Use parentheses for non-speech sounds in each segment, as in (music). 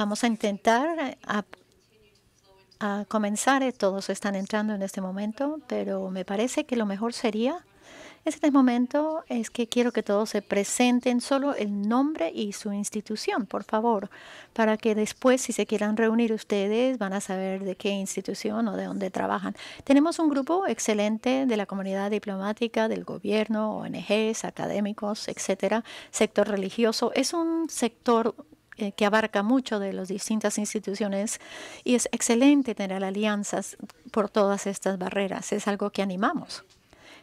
Vamos a intentar eh, a, comenzar. Eh, todos están entrando en este momento, pero me parece que lo mejor sería en este momento es que quiero que todos se presenten solo el nombre y su institución, por favor, para que después, si se quieran reunir ustedes, van a saber de qué institución o de dónde trabajan. Tenemos un grupo excelente de la comunidad diplomática, del gobierno, ONGs, académicos, etcétera, sector religioso. Es un sector eh, que abarca mucho de las distintas instituciones y es excelente tener alianzas por todas estas barreras. Es algo que animamos.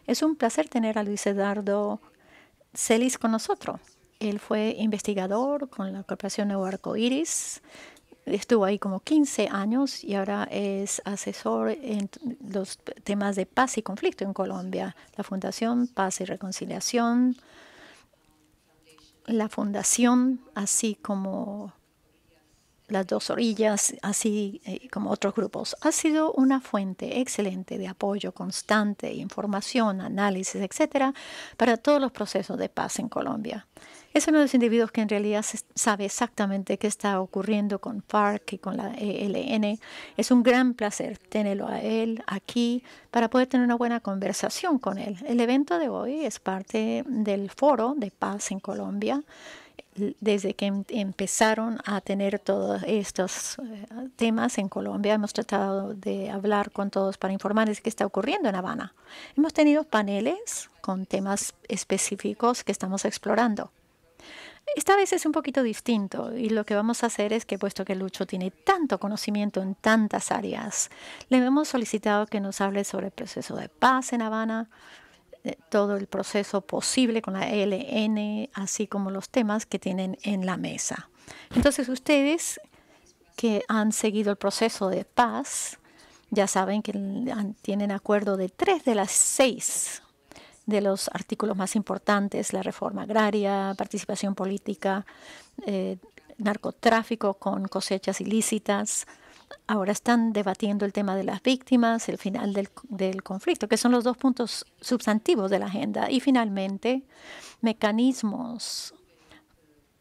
Es un placer tener a Luis Eduardo Celis con nosotros. Él fue investigador con la Corporación Nuevo Iris. Estuvo ahí como 15 años y ahora es asesor en los temas de paz y conflicto en Colombia, la Fundación Paz y Reconciliación, la fundación, así como las dos orillas, así eh, como otros grupos, ha sido una fuente excelente de apoyo constante, información, análisis, etcétera, para todos los procesos de paz en Colombia es uno de los individuos que en realidad sabe exactamente qué está ocurriendo con FARC y con la ELN. Es un gran placer tenerlo a él aquí para poder tener una buena conversación con él. El evento de hoy es parte del foro de paz en Colombia desde que em-, empezaron a tener todos estos eh, temas en Colombia, hemos tratado de hablar con todos para informarles qué está ocurriendo en Habana. Hemos tenido paneles con temas específicos que estamos explorando. Esta vez es un poquito distinto y lo que vamos a hacer es que puesto que Lucho tiene tanto conocimiento en tantas áreas, le hemos solicitado que nos hable sobre el proceso de paz en Habana, eh, todo el proceso posible con la LN, así como los temas que tienen en la mesa. Entonces ustedes que han seguido el proceso de paz, ya saben que tienen acuerdo de tres de las seis de los artículos más importantes, la reforma agraria, participación política, eh, narcotráfico con cosechas ilícitas. Ahora están debatiendo el tema de las víctimas, el final del, del conflicto, que son los dos puntos sustantivos de la agenda. Y finalmente, mecanismos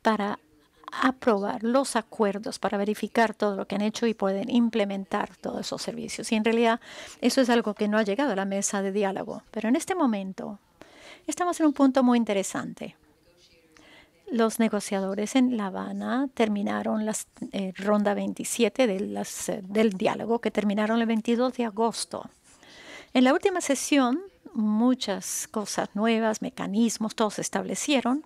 para aprobar los acuerdos para verificar todo lo que han hecho y pueden implementar todos esos servicios. Y en realidad eso es algo que no ha llegado a la mesa de diálogo. Pero en este momento estamos en un punto muy interesante. Los negociadores en La Habana terminaron la eh, ronda 27 eh, del diálogo que terminaron el 22 de agosto. En la última sesión, muchas cosas nuevas, mecanismos, todos se establecieron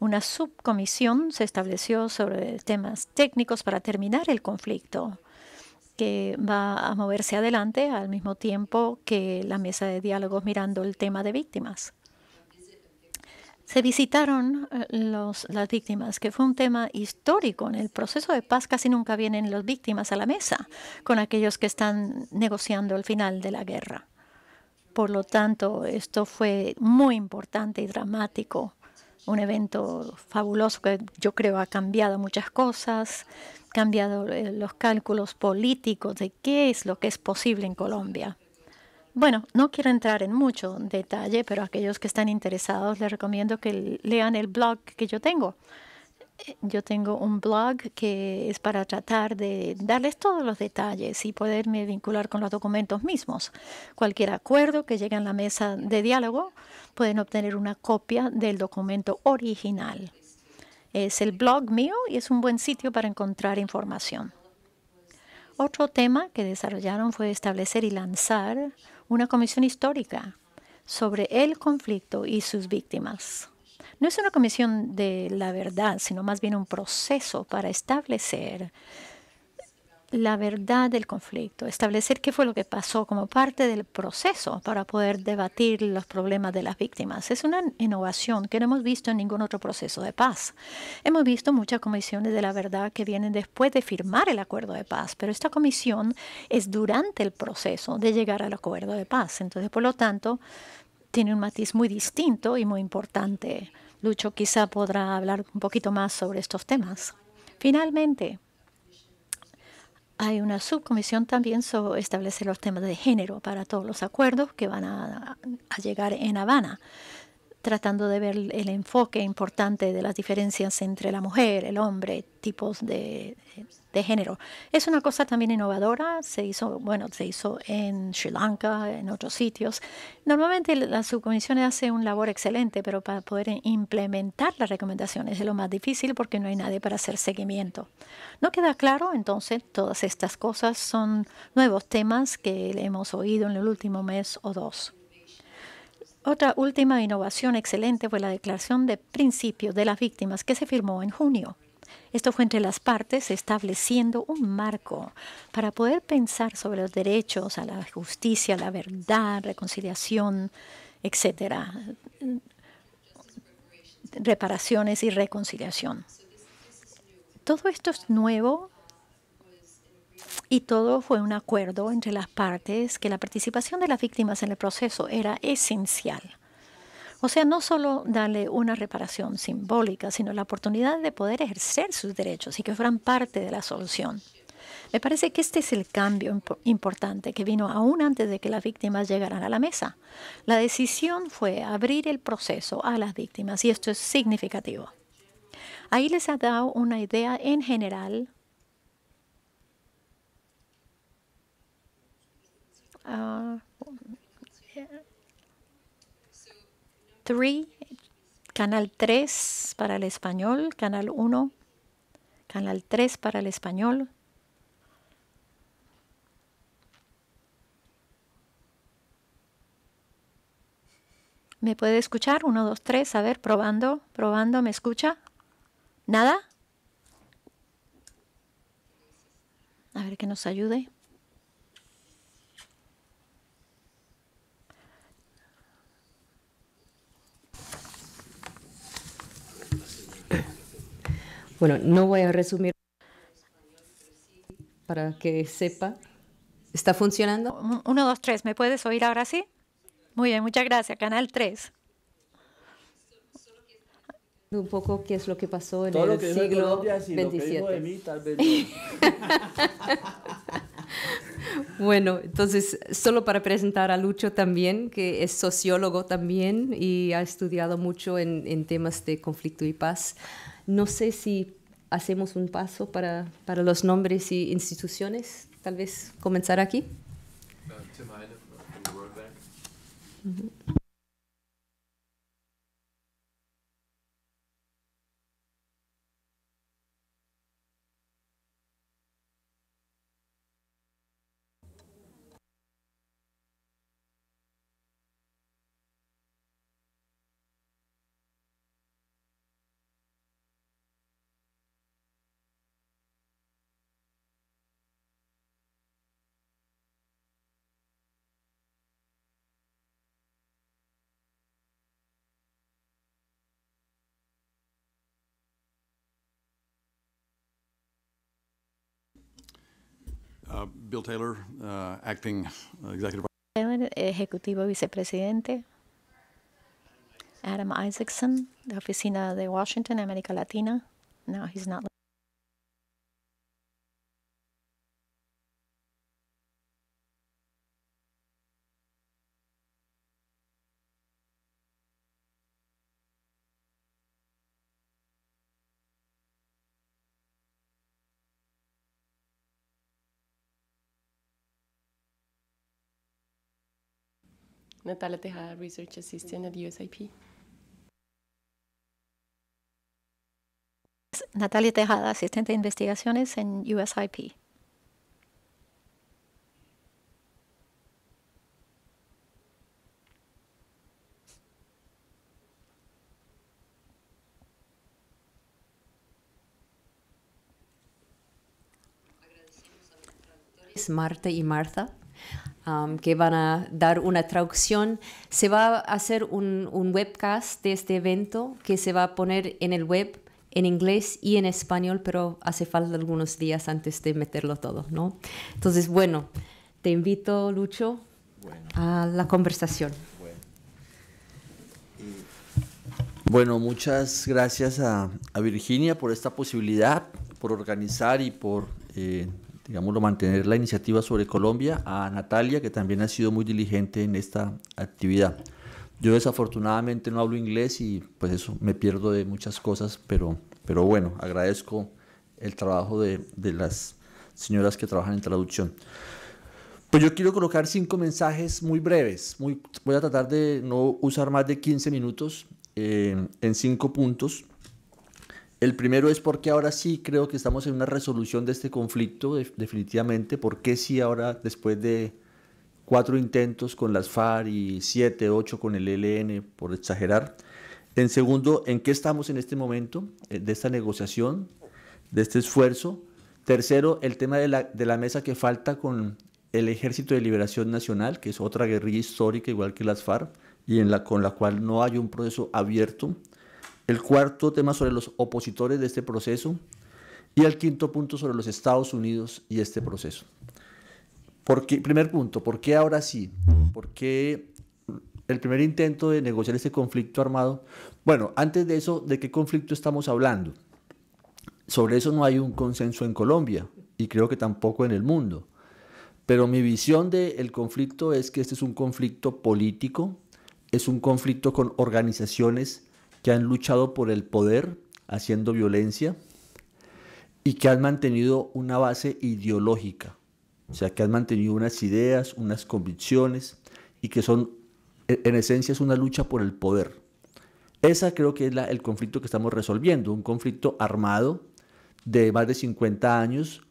una subcomisión se estableció sobre temas técnicos para terminar el conflicto que va a moverse adelante al mismo tiempo que la mesa de diálogos mirando el tema de víctimas. Se visitaron eh, las víctimas, que fue un tema histórico. En el proceso de paz casi nunca vienen las víctimas a la mesa con aquellos que están negociando el final de la guerra. Por lo tanto, esto fue muy importante y dramático un evento fabuloso que yo creo ha cambiado muchas cosas, cambiado eh, los cálculos políticos de qué es lo que es posible en Colombia. Bueno, no quiero entrar en mucho detalle, pero a aquellos que están interesados les recomiendo que lean el blog que yo tengo yo tengo un blog que es para tratar de darles todos los detalles y poderme vincular con los documentos mismos. Cualquier acuerdo que llegue a la mesa de diálogo pueden obtener una copia del documento original. Es el blog mío y es un buen sitio para encontrar información. Otro tema que desarrollaron fue establecer y lanzar una comisión histórica sobre el conflicto y sus víctimas. No es una comisión de la verdad, sino más bien un proceso para establecer la verdad del conflicto, establecer qué fue lo que pasó como parte del proceso para poder debatir los problemas de las víctimas. Es una innovación que no hemos visto en ningún otro proceso de paz. Hemos visto muchas comisiones de la verdad que vienen después de firmar el acuerdo de paz, pero esta comisión es durante el proceso de llegar al acuerdo de paz. Entonces, por lo tanto, tiene un matiz muy distinto y muy importante Lucho quizá podrá hablar un poquito más sobre estos temas. Finalmente, hay una subcomisión también sobre establecer los temas de género para todos los acuerdos que van a, llegar en Habana, tratando de ver el enfoque importante de las diferencias entre la mujer, el hombre, tipos de, género. Es una cosa también innovadora, se hizo, bueno, se hizo en Sri Lanka, en otros sitios. Normalmente la subcomisión hace un labor excelente, pero para poder implementar las recomendaciones es lo más difícil porque no hay nadie para hacer seguimiento. No queda claro, entonces, todas estas cosas son nuevos temas que hemos oído en el último mes o dos. Otra última innovación excelente fue la Declaración de Principios de las Víctimas que se firmó en junio. Esto fue entre las partes estableciendo un marco para poder pensar sobre los derechos a la justicia, la verdad, reconciliación, etcétera, reparaciones y reconciliación. Todo esto es nuevo y todo fue un acuerdo entre las partes que la participación de las víctimas en el proceso era esencial o sea, no solo darle una reparación simbólica, sino la oportunidad de poder ejercer sus derechos y que fueran parte de la solución. Me parece que este es el cambio importante que vino aún antes de que las víctimas llegaran a la mesa. La decisión fue abrir el proceso a las víctimas y esto es significativo. Ahí les ha dado una idea en general ah, 3, Canal 3 para el español, Canal 1, Canal 3 para el español. ¿Me puede escuchar? 1, 2, 3, a ver, probando, probando, ¿me escucha? ¿Nada? A ver que nos ayude. Bueno, no voy a resumir para que sepa. ¿Está funcionando? Uno, dos, tres. ¿Me puedes oír ahora sí? Muy bien, muchas gracias. Canal 3. Un poco qué es lo que pasó en el siglo XXVII. (laughs) Bueno, entonces, solo para presentar a Lucho también, que es sociólogo también y ha estudiado mucho en, temas de conflicto y paz. No sé si hacemos un paso para, los nombres y instituciones, tal vez comenzar aquí. Uh, Bill Taylor, uh, acting executive. Taylor, ejecutivo vicepresidente. Adam Isaacson, Oficina de Washington, América Latina. No, he's not. Natalia Tejada, Research Assistant at USIP. Natalia Tejada, asistente de investigaciones en USIP. Marta y Martha Um, que van a dar una traducción. Se va a hacer un, webcast de este evento que se va a poner en el web en inglés y en español, pero hace falta algunos días antes de meterlo todo, ¿no? Entonces, bueno, te invito, Lucho, a la conversación. Bueno, muchas gracias a, Virginia por esta posibilidad, por organizar y por eh, digámoslo, mantener la iniciativa sobre Colombia, a Natalia, que también ha sido muy diligente en esta actividad. Yo desafortunadamente no hablo inglés y pues eso, me pierdo de muchas cosas, pero, pero bueno, agradezco el trabajo de, las señoras que trabajan en traducción. Pues yo quiero colocar cinco mensajes muy breves. Muy, voy a tratar de no usar más de 15 minutos eh, en cinco puntos. El primero es porque ahora sí creo que estamos en una resolución de este conflicto, definitivamente. porque sí ahora, después de cuatro intentos con las FARC y siete, ocho con el ELN, por exagerar? En segundo, ¿en qué estamos en este momento eh, de esta negociación, de este esfuerzo? Tercero, el tema de la, mesa que falta con el Ejército de Liberación Nacional, que es otra guerrilla histórica igual que las FARC, y con la cual no hay un proceso abierto el cuarto tema sobre los opositores de este proceso y el quinto punto sobre los Estados Unidos y este proceso. Porque, primer punto, ¿por qué ahora sí? ¿Por qué el primer intento de negociar este conflicto armado? Bueno, antes de eso, ¿de qué conflicto estamos hablando? Sobre eso no hay un consenso en Colombia y creo que tampoco en el mundo. Pero mi visión del el conflicto es que este es un conflicto político, es un conflicto con organizaciones que han luchado por el poder haciendo violencia y que han mantenido una base ideológica, o sea, que han mantenido unas ideas, unas convicciones y que son, en esencia, es una lucha por el poder. Esa creo que es la, el conflicto que estamos resolviendo, un conflicto armado de más de 50 años,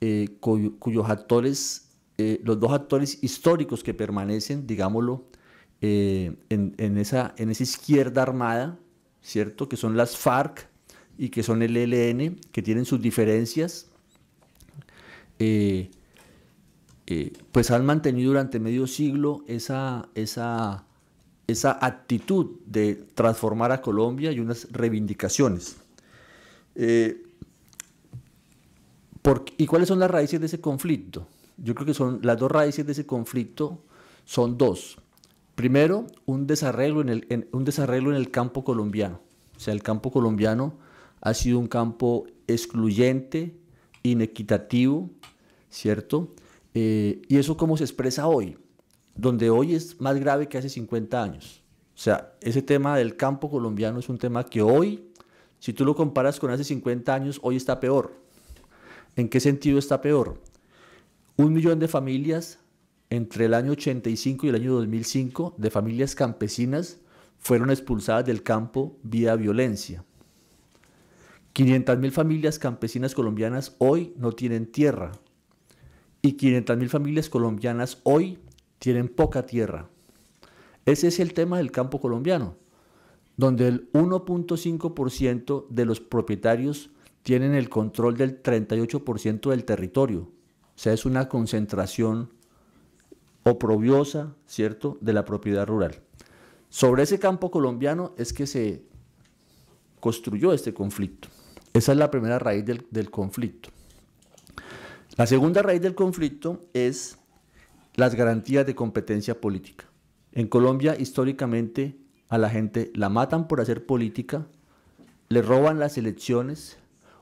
eh, cuyos actores, eh, los dos actores históricos que permanecen, digámoslo, eh, esa, en esa izquierda armada, que son las FARC y que son el ELN, que tienen sus diferencias, eh, eh, pues han mantenido durante medio siglo esa, esa, actitud de transformar a Colombia y unas reivindicaciones. Eh, ¿Y cuáles son las raíces de ese conflicto? Yo creo que son las dos raíces de ese conflicto son dos. Primero, un desarreglo en el, campo colombiano. O sea, el campo colombiano ha sido un campo excluyente, inequitativo, ¿cierto? Eh, y eso cómo se expresa hoy, donde hoy es más grave que hace 50 años. O sea, ese tema del campo colombiano es un tema que hoy, si tú lo comparas con hace 50 años, hoy está peor. ¿En qué sentido está peor? Un millón de familias entre el año 85 y el año 2005 de familias campesinas fueron expulsadas del campo vía violencia. 500.000 familias campesinas colombianas hoy no tienen tierra y 500.000 familias colombianas hoy tienen poca tierra. Ese es el tema del campo colombiano, donde el 1.5% de los propietarios tienen el control del 38% del territorio. O sea, es una concentración oprobiosa, ¿cierto?, de la propiedad rural. Sobre ese campo colombiano es que se construyó este conflicto. Esa es la primera raíz del, del conflicto. La segunda raíz del conflicto es las garantías de competencia política. En Colombia, históricamente, a la gente la matan por hacer política, le roban las elecciones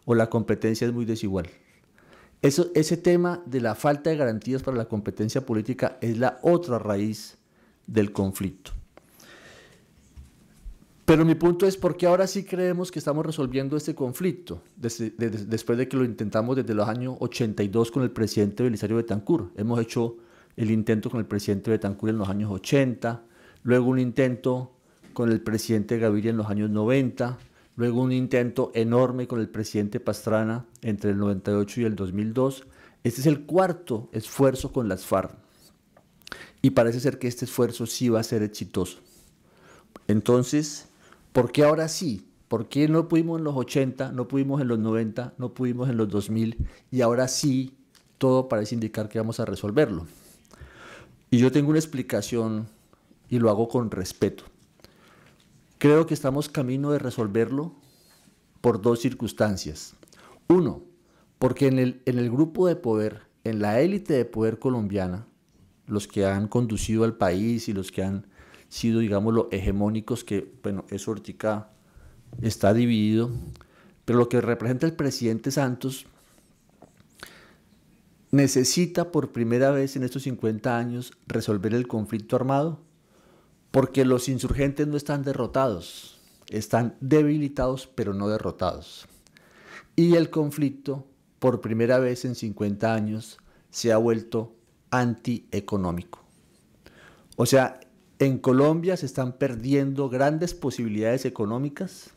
o la competencia es muy desigual ese tema de la falta de garantías para la competencia política es la otra raíz del conflicto. Pero mi punto es por qué ahora sí creemos que estamos resolviendo este conflicto después de que lo intentamos desde los años 82 con el presidente Belisario Betancourt. Hemos hecho el intento con el presidente Betancourt en los años 80, luego un intento con el presidente Gaviria en los años 90, Luego un intento enorme con el presidente Pastrana entre el 98 y el 2002. Este es el cuarto esfuerzo con las FARC. Y parece ser que este esfuerzo sí va a ser exitoso. Entonces, ¿por qué ahora sí? ¿Por qué no pudimos en los 80, no pudimos en los 90, no pudimos en los 2000 y ahora sí todo parece indicar que vamos a resolverlo? Y yo tengo una explicación y lo hago con respeto. Creo que estamos camino de resolverlo por dos circunstancias. Uno, porque en el, en el grupo de poder, en la élite de poder colombiana, los que han conducido al país y los que han sido, digamos, hegemónicos, que, bueno, eso ahorita está dividido, pero lo que representa el presidente Santos necesita por primera vez en estos 50 años resolver el conflicto armado porque los insurgentes no están derrotados, están debilitados pero no derrotados. Y el conflicto, por primera vez en 50 años, se ha vuelto antieconómico. O sea, en Colombia se están perdiendo grandes posibilidades económicas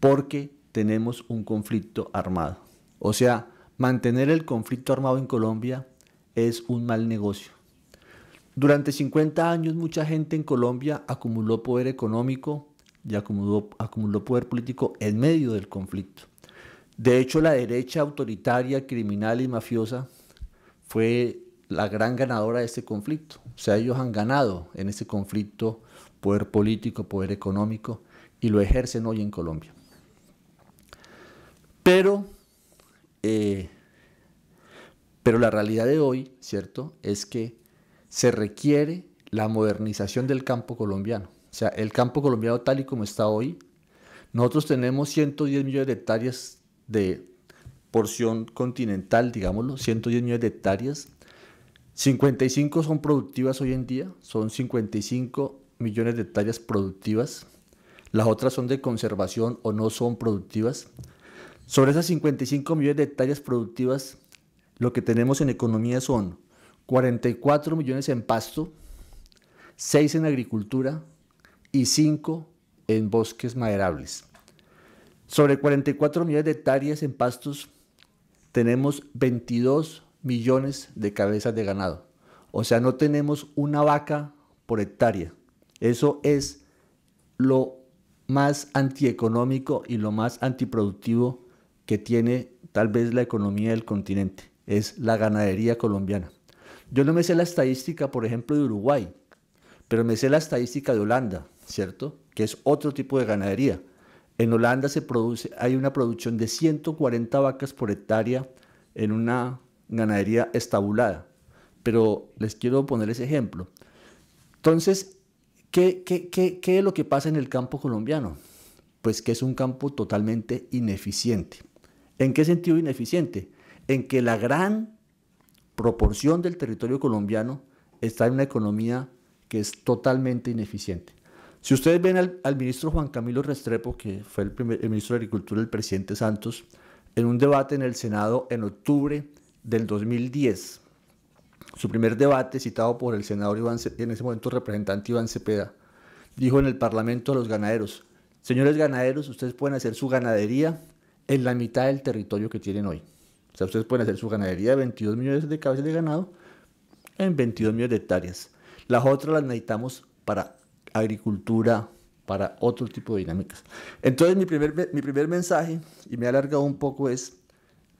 porque tenemos un conflicto armado. O sea, mantener el conflicto armado en Colombia es un mal negocio. Durante 50 años mucha gente en Colombia acumuló poder económico y acumuló, acumuló poder político en medio del conflicto. De hecho, la derecha autoritaria, criminal y mafiosa fue la gran ganadora de este conflicto. O sea, ellos han ganado en ese conflicto poder político, poder económico, y lo ejercen hoy en Colombia. Pero, eh, pero la realidad de hoy, ¿cierto? Es que se requiere la modernización del campo colombiano. O sea, el campo colombiano tal y como está hoy, nosotros tenemos 110 millones de hectáreas de porción continental, digámoslo, 110 millones de hectáreas. 55 son productivas hoy en día, son 55 millones de hectáreas productivas. Las otras son de conservación o no son productivas. Sobre esas 55 millones de hectáreas productivas, lo que tenemos en economía son 44 millones en pasto, 6 en agricultura y 5 en bosques maderables. Sobre 44 millones de hectáreas en pastos, tenemos 22 millones de cabezas de ganado. O sea, no tenemos una vaca por hectárea. Eso es lo más antieconómico y lo más antiproductivo que tiene tal vez la economía del continente. Es la ganadería colombiana. Yo no me sé la estadística, por ejemplo, de Uruguay, pero me sé la estadística de Holanda, ¿cierto? Que es otro tipo de ganadería. En Holanda se produce, hay una producción de 140 vacas por hectárea en una ganadería estabulada. Pero les quiero poner ese ejemplo. Entonces, ¿qué, qué, qué es lo que pasa en el campo colombiano? Pues que es un campo totalmente ineficiente. ¿En qué sentido ineficiente? En que la gran proporción del territorio colombiano está en una economía que es totalmente ineficiente. Si ustedes ven al, ministro Juan Camilo Restrepo, que fue el, primer, ministro de Agricultura del presidente Santos, en un debate en el Senado en octubre del 2010, su primer debate citado por el senador Iván, en ese momento representante Iván Cepeda, dijo en el Parlamento a los ganaderos, señores ganaderos, ustedes pueden hacer su ganadería en la mitad del territorio que tienen hoy. O sea, ustedes pueden hacer su ganadería de 22 millones de cabezas de ganado en 22 millones de hectáreas. Las otras las necesitamos para agricultura, para otro tipo de dinámicas. Entonces, mi primer, mi primer mensaje, y me ha alargado un poco, es,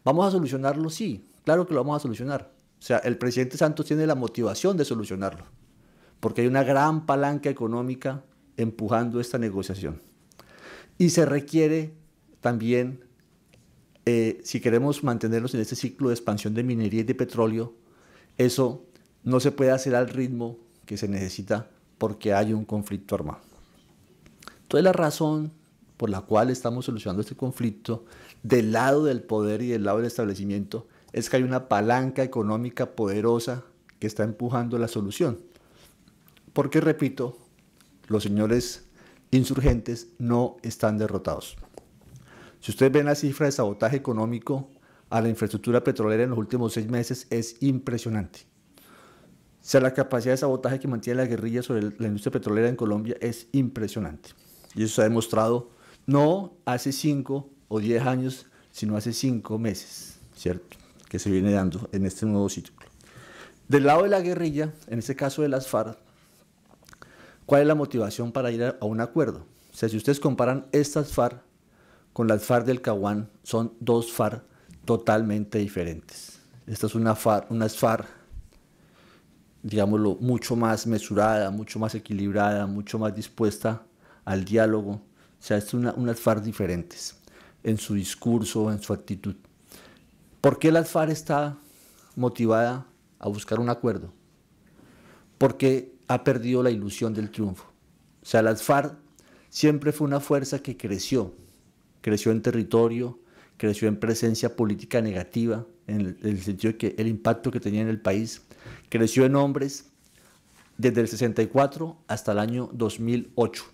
¿vamos a solucionarlo? Sí, claro que lo vamos a solucionar. O sea, el presidente Santos tiene la motivación de solucionarlo, porque hay una gran palanca económica empujando esta negociación. Y se requiere también eh, si queremos mantenernos en este ciclo de expansión de minería y de petróleo, eso no se puede hacer al ritmo que se necesita porque hay un conflicto armado. Entonces la razón por la cual estamos solucionando este conflicto del lado del poder y del lado del establecimiento es que hay una palanca económica poderosa que está empujando la solución. Porque, repito, los señores insurgentes no están derrotados. Si ustedes ven la cifra de sabotaje económico a la infraestructura petrolera en los últimos seis meses, es impresionante. O sea, la capacidad de sabotaje que mantiene la guerrilla sobre la industria petrolera en Colombia es impresionante. Y eso se ha demostrado no hace cinco o diez años, sino hace cinco meses, ¿cierto? Que se viene dando en este nuevo ciclo. Del lado de la guerrilla, en este caso de las FARC, ¿cuál es la motivación para ir a, un acuerdo? O sea, si ustedes comparan estas FARC con las FARC del Caguán son dos FARC totalmente diferentes. Esta es una FARC, una digámoslo, mucho más mesurada, mucho más equilibrada, mucho más dispuesta al diálogo. O sea, es una, unas FARC diferentes en su discurso, en su actitud. ¿Por qué las FARC está motivada a buscar un acuerdo? Porque ha perdido la ilusión del triunfo. O sea, las FARC siempre fue una fuerza que creció, creció en territorio, creció en presencia política negativa, en el, sentido de que el impacto que tenía en el país, creció en hombres desde el 64 hasta el año 2008.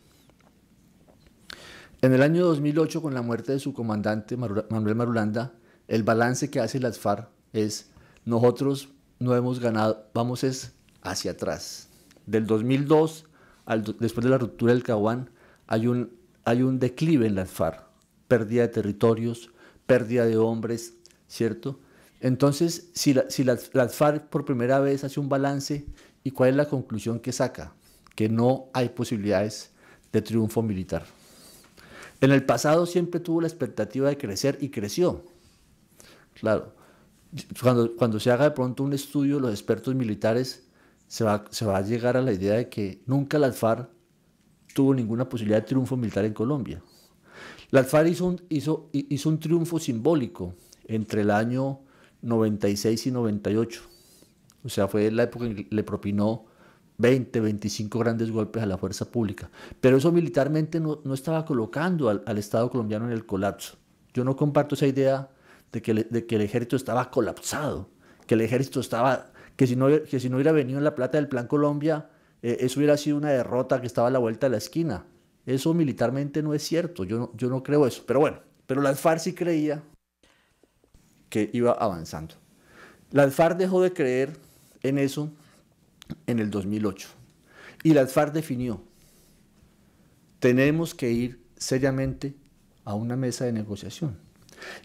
En el año 2008, con la muerte de su comandante Manuel Marulanda, el balance que hace las FARC es nosotros no hemos ganado, vamos es hacia atrás. Del 2002, al, después de la ruptura del Caguán, hay un, hay un declive en las FARC pérdida de territorios, pérdida de hombres, ¿cierto? Entonces, si, la, si las, FARC por primera vez hace un balance, ¿y cuál es la conclusión que saca? Que no hay posibilidades de triunfo militar. En el pasado siempre tuvo la expectativa de crecer y creció. Claro, cuando, cuando se haga de pronto un estudio, los expertos militares se va, se va a llegar a la idea de que nunca la FARC tuvo ninguna posibilidad de triunfo militar en Colombia. La FARC hizo un, hizo, un triunfo simbólico entre el año 96 y 98. O sea, fue la época en que le propinó 20, 25 grandes golpes a la fuerza pública. Pero eso militarmente no, estaba colocando al, Estado colombiano en el colapso. Yo no comparto esa idea de que, de que el ejército estaba colapsado, que el ejército estaba, que si no, que si no hubiera venido en la plata del Plan Colombia, eh, eso hubiera sido una derrota que estaba a la vuelta de la esquina. Eso militarmente no es cierto, yo no, yo no creo eso. Pero bueno, pero la FARC sí creía que iba avanzando. La FARC dejó de creer en eso en el 2008. Y la FARC definió, tenemos que ir seriamente a una mesa de negociación.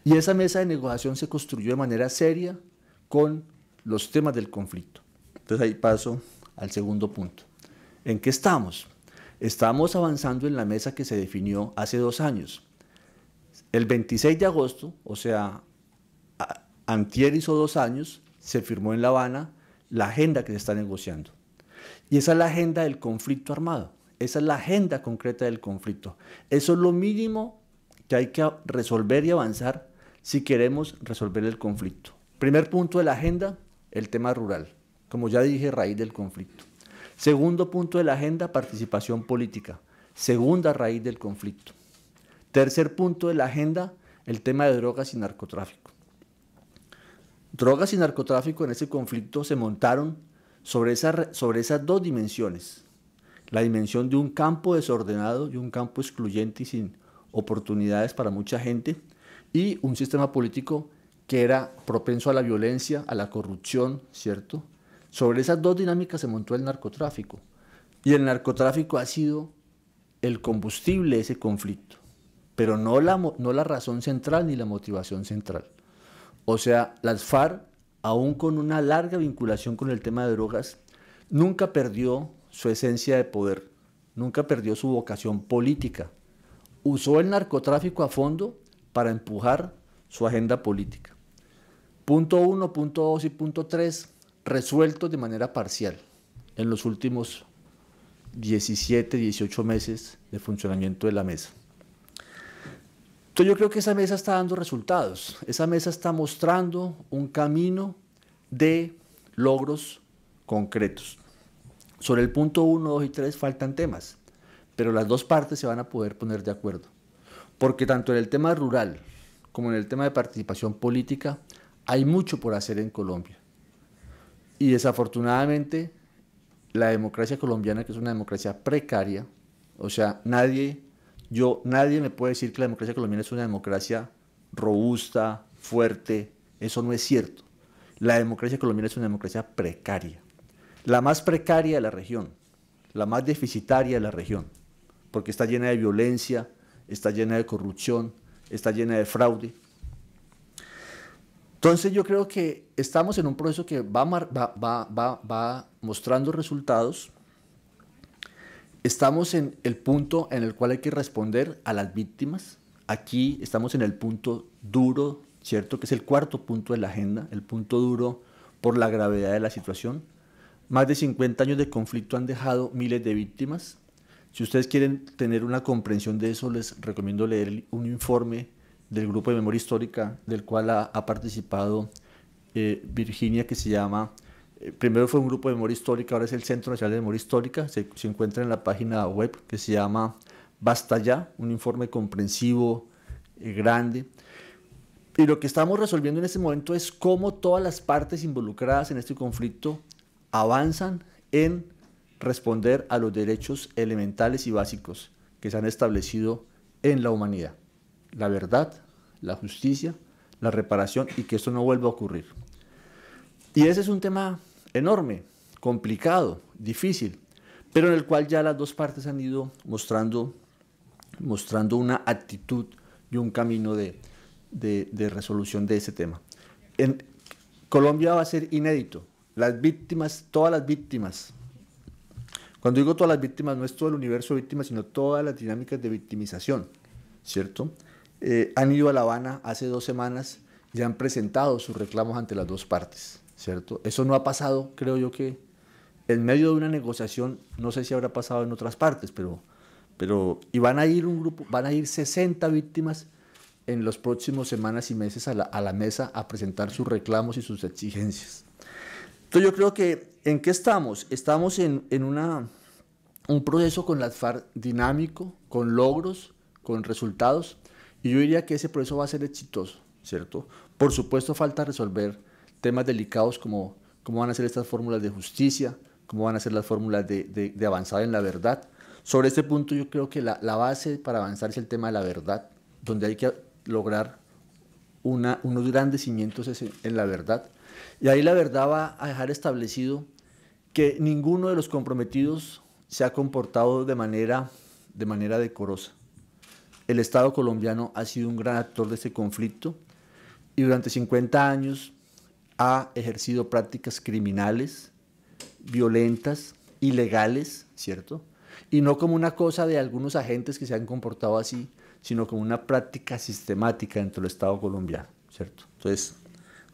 Y esa mesa de negociación se construyó de manera seria con los temas del conflicto. Entonces ahí paso al segundo punto. ¿En qué estamos? Estamos avanzando en la mesa que se definió hace dos años. El 26 de agosto, o sea, antier hizo dos años, se firmó en La Habana la agenda que se está negociando. Y esa es la agenda del conflicto armado. Esa es la agenda concreta del conflicto. Eso es lo mínimo que hay que resolver y avanzar si queremos resolver el conflicto. Primer punto de la agenda, el tema rural, como ya dije, raíz del conflicto. Segundo punto de la agenda, participación política. Segunda raíz del conflicto. Tercer punto de la agenda, el tema de drogas y narcotráfico. Drogas y narcotráfico en ese conflicto se montaron sobre, esas dos dimensiones. La dimensión de un campo desordenado y un campo excluyente y sin oportunidades para mucha gente y un sistema político que era propenso a la violencia, a la corrupción, ¿cierto? Sobre esas dos dinámicas se montó el narcotráfico. Y el narcotráfico ha sido el combustible de ese conflicto, pero no la, no la razón central ni la motivación central. O sea, las FARC, aún con una larga vinculación con el tema de drogas, nunca perdió su esencia de poder, nunca perdió su vocación política. Usó el narcotráfico a fondo para empujar su agenda política. Punto uno, punto dos y punto tres resuelto de manera parcial en los últimos 17, 18 meses de funcionamiento de la mesa. Entonces yo creo que esa mesa está dando resultados, esa mesa está mostrando un camino de logros concretos. Sobre el punto 1, 2 y 3 faltan temas, pero las dos partes se van a poder poner de acuerdo, porque tanto en el tema rural como en el tema de participación política hay mucho por hacer en Colombia. Y desafortunadamente, la democracia colombiana, que es una democracia precaria, o sea, nadie, yo, nadie me puede decir que la democracia colombiana es una democracia robusta, fuerte, eso no es cierto. La democracia colombiana es una democracia precaria, la más precaria de la región, la más deficitaria de la región, porque está llena de violencia, está llena de corrupción, está llena de fraude, entonces yo creo que estamos en un proceso que va, va, va, va, mostrando resultados. Estamos en el punto en el cual hay que responder a las víctimas. Aquí estamos en el punto duro, ¿cierto? Que es el cuarto punto de la agenda, el punto duro por la gravedad de la situación. Más de 50 años de conflicto han dejado miles de víctimas. Si ustedes quieren tener una comprensión de eso, les recomiendo leer un informe del grupo de memoria histórica del cual ha, participado eh, Virginia, que se llama, eh, primero fue un grupo de memoria histórica, ahora es el Centro Nacional de Memoria Histórica, se, encuentra en la página web que se llama Basta ya, un informe comprensivo, eh, grande. Y lo que estamos resolviendo en este momento es cómo todas las partes involucradas en este conflicto avanzan en responder a los derechos elementales y básicos que se han establecido en la humanidad. La verdad, la justicia, la reparación y que esto no vuelva a ocurrir. Y ese es un tema enorme, complicado, difícil, pero en el cual ya las dos partes han ido mostrando, mostrando una actitud y un camino de, de resolución de ese tema. En Colombia va a ser inédito. Las víctimas, todas las víctimas, cuando digo todas las víctimas, no es todo el universo de víctimas, sino todas las dinámicas de victimización, ¿cierto? Eh, han ido a La Habana hace dos semanas y han presentado sus reclamos ante las dos partes, ¿cierto? Eso no ha pasado, creo yo que en medio de una negociación, no sé si habrá pasado en otras partes, pero, pero y van a ir un grupo, van a ir 60 víctimas en los próximos semanas y meses a la, mesa a presentar sus reclamos y sus exigencias. Entonces yo creo que, ¿en qué estamos? Estamos en, en una, un proceso con las FARC dinámico, con logros, con resultados, y yo diría que ese proceso va a ser exitoso, ¿cierto? Por supuesto, falta resolver temas delicados como cómo van a ser estas fórmulas de justicia, cómo van a ser las fórmulas de, de, avanzada en la verdad. Sobre este punto yo creo que la, base para avanzar es el tema de la verdad, donde hay que lograr unos grandes cimientos en la verdad. Y ahí la verdad va a dejar establecido que ninguno de los comprometidos se ha comportado de manera, de manera decorosa. El Estado colombiano ha sido un gran actor de este conflicto y durante 50 años ha ejercido prácticas criminales, violentas, ilegales, ¿cierto? Y no como una cosa de algunos agentes que se han comportado así, sino como una práctica sistemática dentro del Estado colombiano, ¿cierto? Entonces,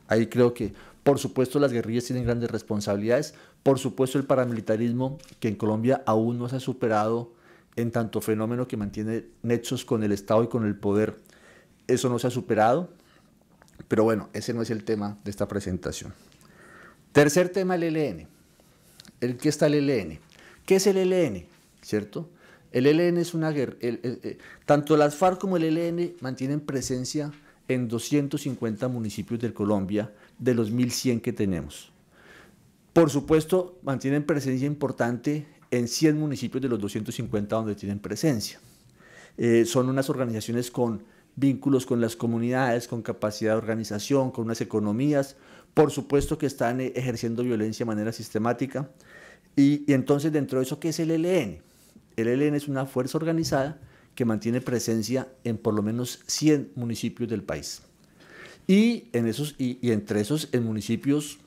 ahí creo que, por supuesto, las guerrillas tienen grandes responsabilidades, por supuesto, el paramilitarismo, que en Colombia aún no se ha superado en tanto fenómeno que mantiene nexos con el Estado y con el poder. Eso no se ha superado, pero bueno, ese no es el tema de esta presentación. Tercer tema, el LN. ¿El qué está el LN? ¿Qué es el LN? ¿Cierto? El LN es una guerra. Eh, tanto las FARC como el LN mantienen presencia en 250 municipios de Colombia de los 1100 que tenemos. Por supuesto, mantienen presencia importante en 100 municipios de los 250 donde tienen presencia. Eh, son unas organizaciones con vínculos con las comunidades, con capacidad de organización, con unas economías. Por supuesto que están eh, ejerciendo violencia de manera sistemática. Y, entonces dentro de eso, ¿qué es el ELN? El ELN es una fuerza organizada que mantiene presencia en por lo menos 100 municipios del país. Y, en esos, y, entre esos, en municipios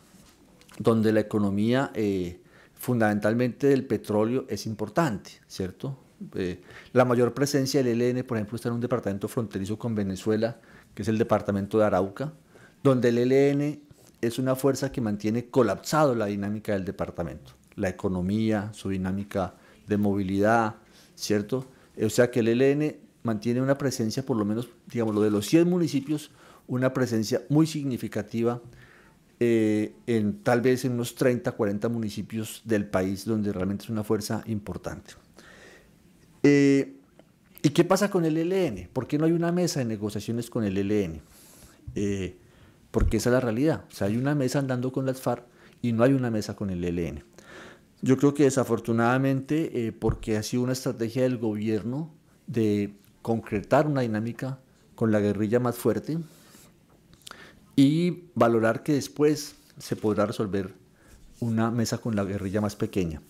donde la economía eh, fundamentalmente del petróleo es importante, ¿cierto? Eh, la mayor presencia del ELN, por ejemplo, está en un departamento fronterizo con Venezuela, que es el departamento de Arauca, donde el ELN es una fuerza que mantiene colapsado la dinámica del departamento, la economía, su dinámica de movilidad, ¿cierto? O sea que el ELN mantiene una presencia, por lo menos, digamos, lo de los 100 municipios, una presencia muy significativa eh, en tal vez en unos 30, 40 municipios del país donde realmente es una fuerza importante. Eh, ¿Y qué pasa con el ELN? ¿Por qué no hay una mesa de negociaciones con el ELN? Eh, porque esa es la realidad. O sea, hay una mesa andando con las FARC y no hay una mesa con el ELN. Yo creo que desafortunadamente, porque ha sido una estrategia del gobierno de concretar una dinámica con la guerrilla más fuerte, y valorar que después se podrá resolver una mesa con la guerrilla más pequeña.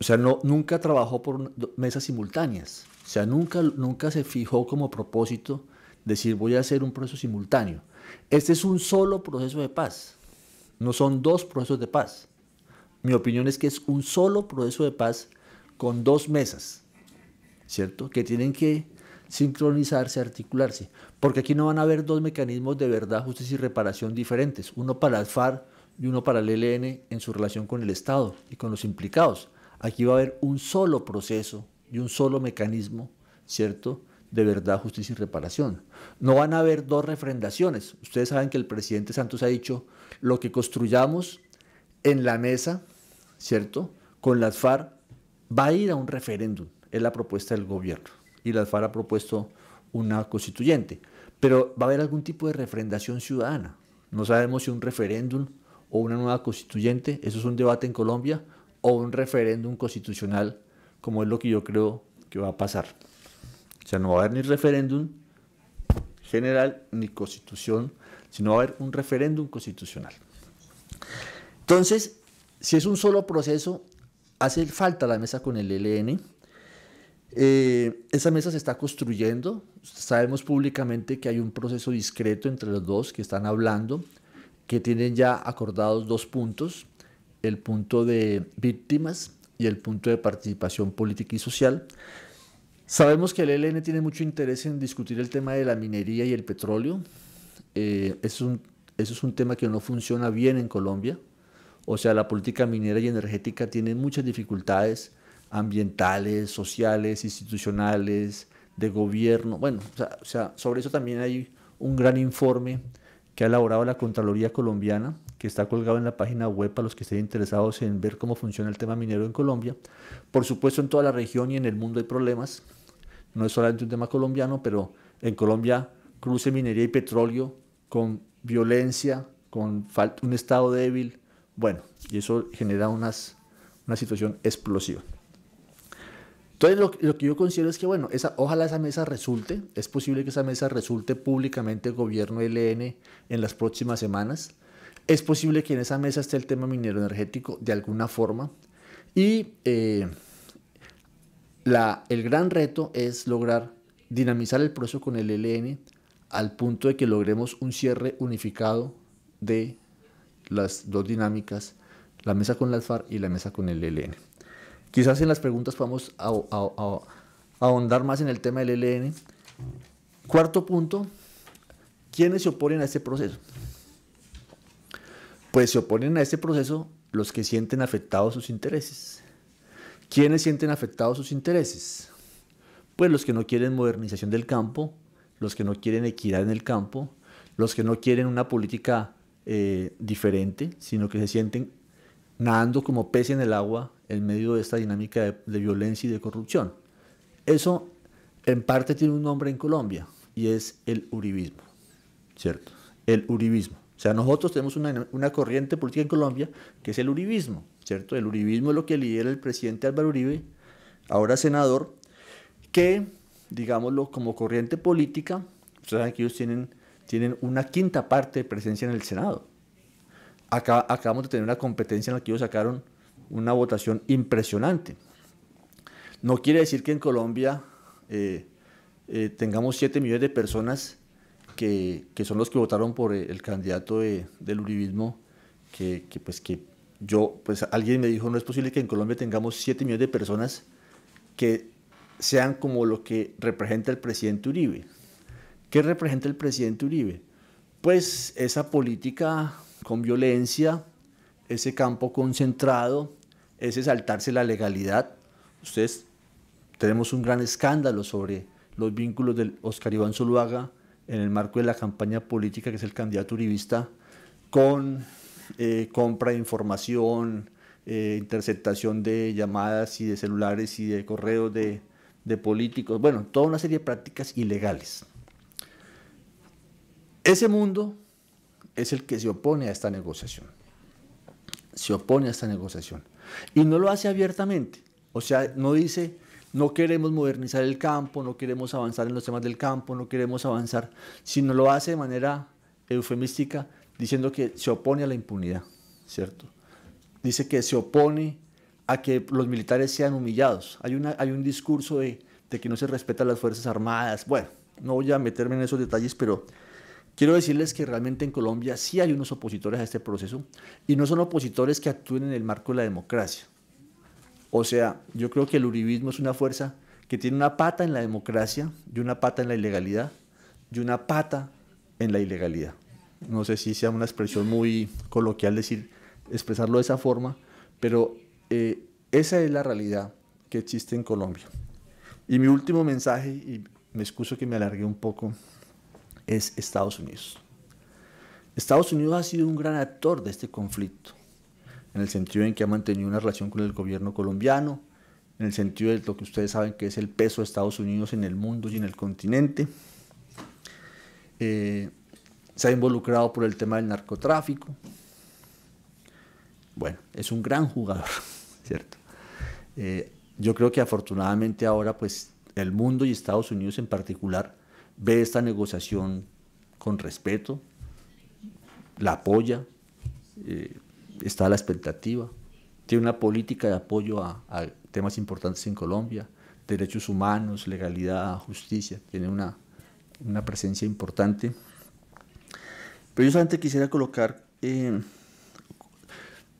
O sea, no, nunca trabajó por mesas simultáneas. O sea, nunca, nunca se fijó como propósito decir voy a hacer un proceso simultáneo. Este es un solo proceso de paz. No son dos procesos de paz. Mi opinión es que es un solo proceso de paz con dos mesas, ¿cierto? Que tienen que sincronizarse, articularse. Porque aquí no van a haber dos mecanismos de verdad, justicia y reparación diferentes, uno para las FARC y uno para el ELN en su relación con el Estado y con los implicados. Aquí va a haber un solo proceso y un solo mecanismo, ¿cierto?, de verdad, justicia y reparación. No van a haber dos refrendaciones. Ustedes saben que el presidente Santos ha dicho, lo que construyamos en la mesa, ¿cierto?, con las FARC, va a ir a un referéndum. Es la propuesta del gobierno. Y las FARC ha propuesto una constituyente. Pero va a haber algún tipo de refrendación ciudadana. No sabemos si un referéndum o una nueva constituyente, eso es un debate en Colombia, o un referéndum constitucional, como es lo que yo creo que va a pasar. O sea, no va a haber ni referéndum general ni constitución, sino va a haber un referéndum constitucional. Entonces, si es un solo proceso, hace falta la mesa con el e LN. Eh, esa mesa se está construyendo, sabemos públicamente que hay un proceso discreto entre los dos que están hablando, que tienen ya acordados dos puntos, el punto de víctimas y el punto de participación política y social. Sabemos que el ELN tiene mucho interés en discutir el tema de la minería y el petróleo. Eh, eso es un tema que no funciona bien en Colombia. O sea, la política minera y energética tiene muchas dificultades ambientales, sociales, institucionales, de gobierno. Bueno, o sea, sobre eso también hay un gran informe que ha elaborado la Contraloría Colombiana, que está colgado en la página web para los que estén interesados en ver cómo funciona el tema minero en Colombia. Por supuesto, en toda la región y en el mundo hay problemas. No es solamente un tema colombiano, pero en Colombia cruce minería y petróleo con violencia, con un estado débil. Bueno, y eso genera unas, una situación explosiva. Entonces, lo, que yo considero es que, bueno, esa, ojalá esa mesa resulte. Es posible que esa mesa resulte públicamente el gobierno LN en las próximas semanas. Es posible que en esa mesa esté el tema minero energético de alguna forma. Y eh, el gran reto es lograr dinamizar el proceso con el LN al punto de que logremos un cierre unificado de las dos dinámicas, la mesa con la FARC y la mesa con el LN. Quizás en las preguntas podamos ahondar más en el tema del e LN. Cuarto punto, ¿quiénes se oponen a este proceso? Pues se oponen a este proceso los que sienten afectados sus intereses. ¿Quiénes sienten afectados sus intereses? Pues los que no quieren modernización del campo, los que no quieren equidad en el campo, los que no quieren una política eh, diferente, sino que se sienten nadando como pez en el agua en medio de esta dinámica de, violencia y de corrupción. Eso en parte tiene un nombre en Colombia y es el uribismo, ¿cierto? El uribismo. O sea, nosotros tenemos una, corriente política en Colombia que es el uribismo, ¿cierto? El uribismo es lo que lidera el presidente Álvaro Uribe, ahora senador, que, digámoslo, como corriente política, ustedes saben que ellos tienen, tienen una quinta parte de presencia en el Senado. Acá, acabamos de tener una competencia en la que ellos sacaron una votación impresionante. No quiere decir que en Colombia eh, eh, tengamos 7 millones de personas que, son los que votaron por eh, el candidato de, del uribismo, que, pues que yo, pues alguien me dijo, no es posible que en Colombia tengamos 7 millones de personas que sean como lo que representa el presidente Uribe. ¿Qué representa el presidente Uribe? Pues esa política con violencia, ese campo concentrado, es saltarse la legalidad. Ustedes tenemos un gran escándalo sobre los vínculos del Oscar Iván Zuluaga en el marco de la campaña política que es el candidato uribista con eh, compra de información, eh, interceptación de llamadas y de celulares y de correos de políticos, bueno, toda una serie de prácticas ilegales. Ese mundo es el que se opone a esta negociación. Se opone a esta negociación. Y no lo hace abiertamente. O sea, no dice, no queremos modernizar el campo, no queremos avanzar en los temas del campo, no queremos avanzar, sino lo hace de manera eufemística diciendo que se opone a la impunidad, ¿cierto? Dice que se opone a que los militares sean humillados. Hay, una, un discurso de, de que no se respetan las Fuerzas Armadas. Bueno, no voy a meterme en esos detalles, pero Quiero decirles que realmente en Colombia sí hay unos opositores a este proceso y no son opositores que actúen en el marco de la democracia. O sea, yo creo que el uribismo es una fuerza que tiene una pata en la democracia y una pata en la ilegalidad y una pata en la ilegalidad. No sé si sea una expresión muy coloquial decir, expresarlo de esa forma, pero eh, esa es la realidad que existe en Colombia. Y mi último mensaje, y me excuso que me alargué un poco, es Estados Unidos. Estados Unidos ha sido un gran actor de este conflicto, en el sentido en que ha mantenido una relación con el gobierno colombiano, en el sentido de lo que ustedes saben que es el peso de Estados Unidos en el mundo y en el continente. Eh, se ha involucrado por el tema del narcotráfico. Bueno, es un gran jugador, (laughs) ¿cierto? Eh, yo creo que afortunadamente ahora, pues, el mundo y Estados Unidos en particular ve esta negociación con respeto, la apoya, eh, está a la expectativa, tiene una política de apoyo a, temas importantes en Colombia, derechos humanos, legalidad, justicia, tiene una, presencia importante. Pero yo solamente quisiera colocar, eh,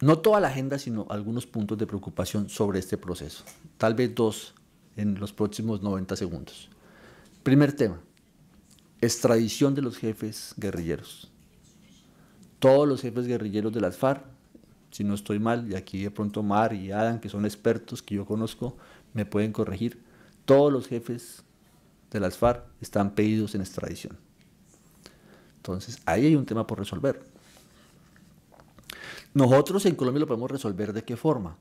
no toda la agenda, sino algunos puntos de preocupación sobre este proceso, tal vez dos en los próximos 90 segundos. Primer tema, extradición de los jefes guerrilleros. Todos los jefes guerrilleros de las FARC, si no estoy mal, y aquí de pronto Mar y Adam, que son expertos que yo conozco, me pueden corregir, todos los jefes de las FARC están pedidos en extradición. Entonces, ahí hay un tema por resolver. Nosotros en Colombia lo podemos resolver de qué forma?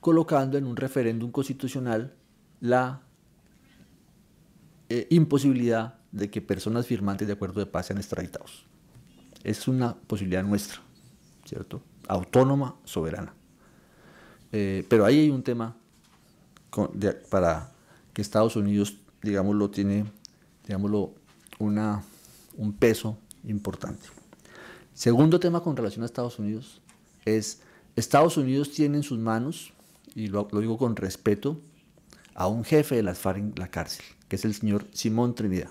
Colocando en un referéndum constitucional la eh, imposibilidad de que personas firmantes de acuerdo de paz sean extraditados. Es una posibilidad nuestra, ¿cierto? Autónoma, soberana. Eh, pero ahí hay un tema para que Estados Unidos, digámoslo, tiene, una, un peso importante. Segundo tema con relación a Estados Unidos es, Estados Unidos tiene en sus manos, y lo, lo digo con respeto, a un jefe de las FARC en la cárcel, que es el señor Simón Trinidad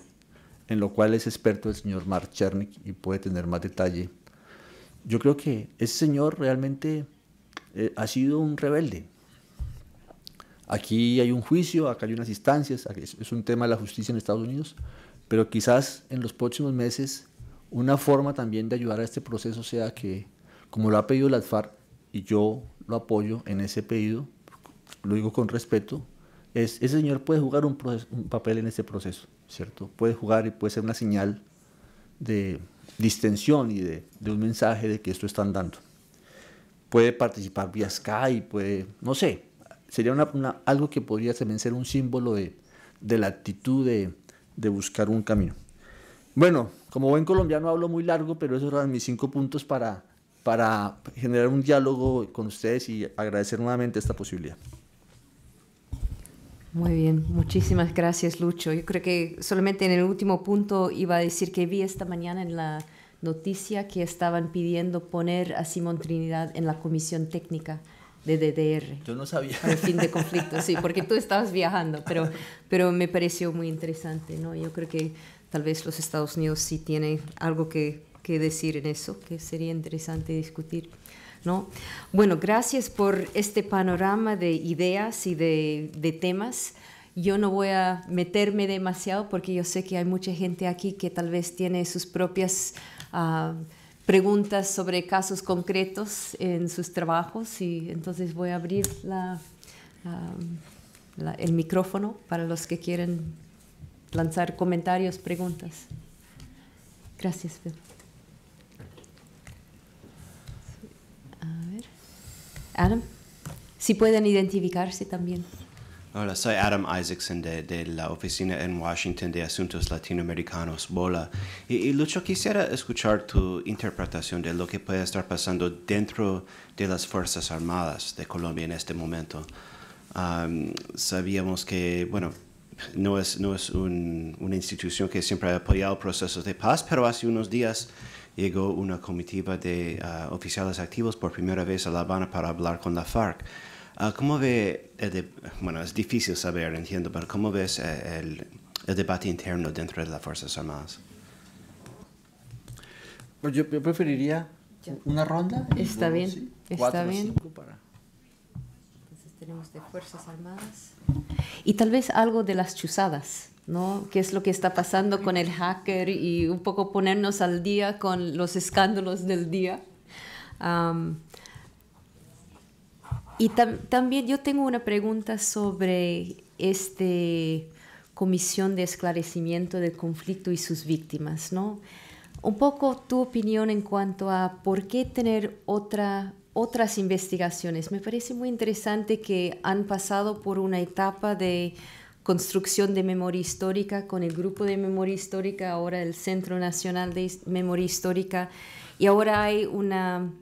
en lo cual es experto el señor Mark Chernik y puede tener más detalle. Yo creo que ese señor realmente eh, ha sido un rebelde. Aquí hay un juicio, acá hay unas instancias, es un tema de la justicia en Estados Unidos, pero quizás en los próximos meses una forma también de ayudar a este proceso sea que, como lo ha pedido la y yo lo apoyo en ese pedido, lo digo con respeto, es, ese señor puede jugar un, un papel en ese proceso. ¿cierto? Puede jugar y puede ser una señal de distensión y de, un mensaje de que esto están dando. Puede participar vía Skype, puede, no sé, sería una, algo que podría también ser un símbolo de, la actitud de, buscar un camino. Bueno, como buen colombiano hablo muy largo, pero esos eran mis cinco puntos para, para generar un diálogo con ustedes y agradecer nuevamente esta posibilidad. Muy bien, muchísimas gracias Lucho. Yo creo que solamente en el último punto iba a decir que vi esta mañana en la noticia que estaban pidiendo poner a Simón Trinidad en la comisión técnica de DDR. Yo no sabía. fin de (laughs) conflicto, sí, porque tú estabas viajando, pero, pero me pareció muy interesante, ¿no? Yo creo que tal vez los Estados Unidos sí tienen algo que, que decir en eso, que sería interesante discutir. Bueno, gracias por este panorama de ideas y de, temas. Yo no voy a meterme demasiado porque yo sé que hay mucha gente aquí que tal vez tiene sus propias... Ah, preguntas sobre casos concretos en sus trabajos y entonces voy a abrir la, ah, el micrófono para los que quieren lanzar comentarios, preguntas. Gracias, A ver. Adam, si pueden identificarse también. Hola, soy Adam Isaacson de, la Oficina en Washington de Asuntos Latinoamericanos, BOLA. Y, Lucho, quisiera escuchar tu interpretación de lo que puede estar pasando dentro de las Fuerzas Armadas de Colombia en este momento. sabíamos que, bueno, no es, no es una institución que siempre ha apoyado procesos de paz, pero hace unos días llegó una comitiva de ah, oficiales activos por primera vez a La Habana para hablar con la FARC. Ah, ¿Cómo ve, bueno, es difícil saber, entiendo, pero cómo ves eh, el, debate interno dentro de las Fuerzas Armadas? Pues yo, preferiría una ronda. Está bien, está bien. Entonces tenemos de Fuerzas Armadas. Y tal vez algo de las chuzadas. ¿no? ¿Qué es lo que está pasando con el hacker y un poco ponernos al día con los escándalos del día? y también yo tengo una pregunta sobre esta comisión de esclarecimiento del conflicto y sus víctimas, ¿no? Un poco tu opinión en cuanto a por qué tener otra, otras investigaciones. Me parece muy interesante que han pasado por una etapa de construcción de memoria histórica con el grupo de memoria histórica, ahora el Centro Nacional de Memoria Histórica. Y ahora hay una,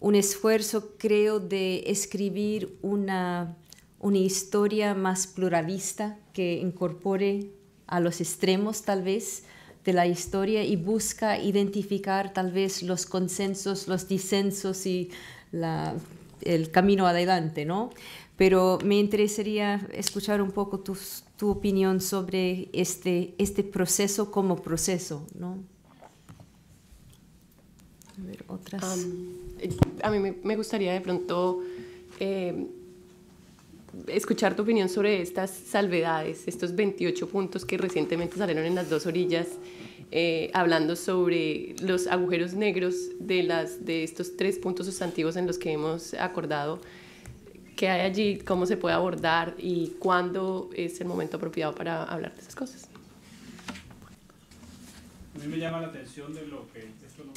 un esfuerzo, creo, de escribir una, una historia más pluralista que incorpore a los extremos tal vez de la historia y busca identificar tal vez los consensos, los disensos y la, el camino adelante, ¿no? Pero me interesaría escuchar un poco tus, tu opinión sobre este, este proceso como proceso, ¿no? A ver, otras. Eh, a mí me gustaría de pronto em, escuchar tu opinión sobre estas salvedades, estos 28 puntos que recientemente salieron en las dos orillas, eh, hablando sobre los agujeros negros de, las, de estos tres puntos sustantivos en los que hemos acordado que hay allí, cómo se puede abordar y cuándo es el momento apropiado para hablar de esas cosas. A mí me llama la atención de lo que... Esto no,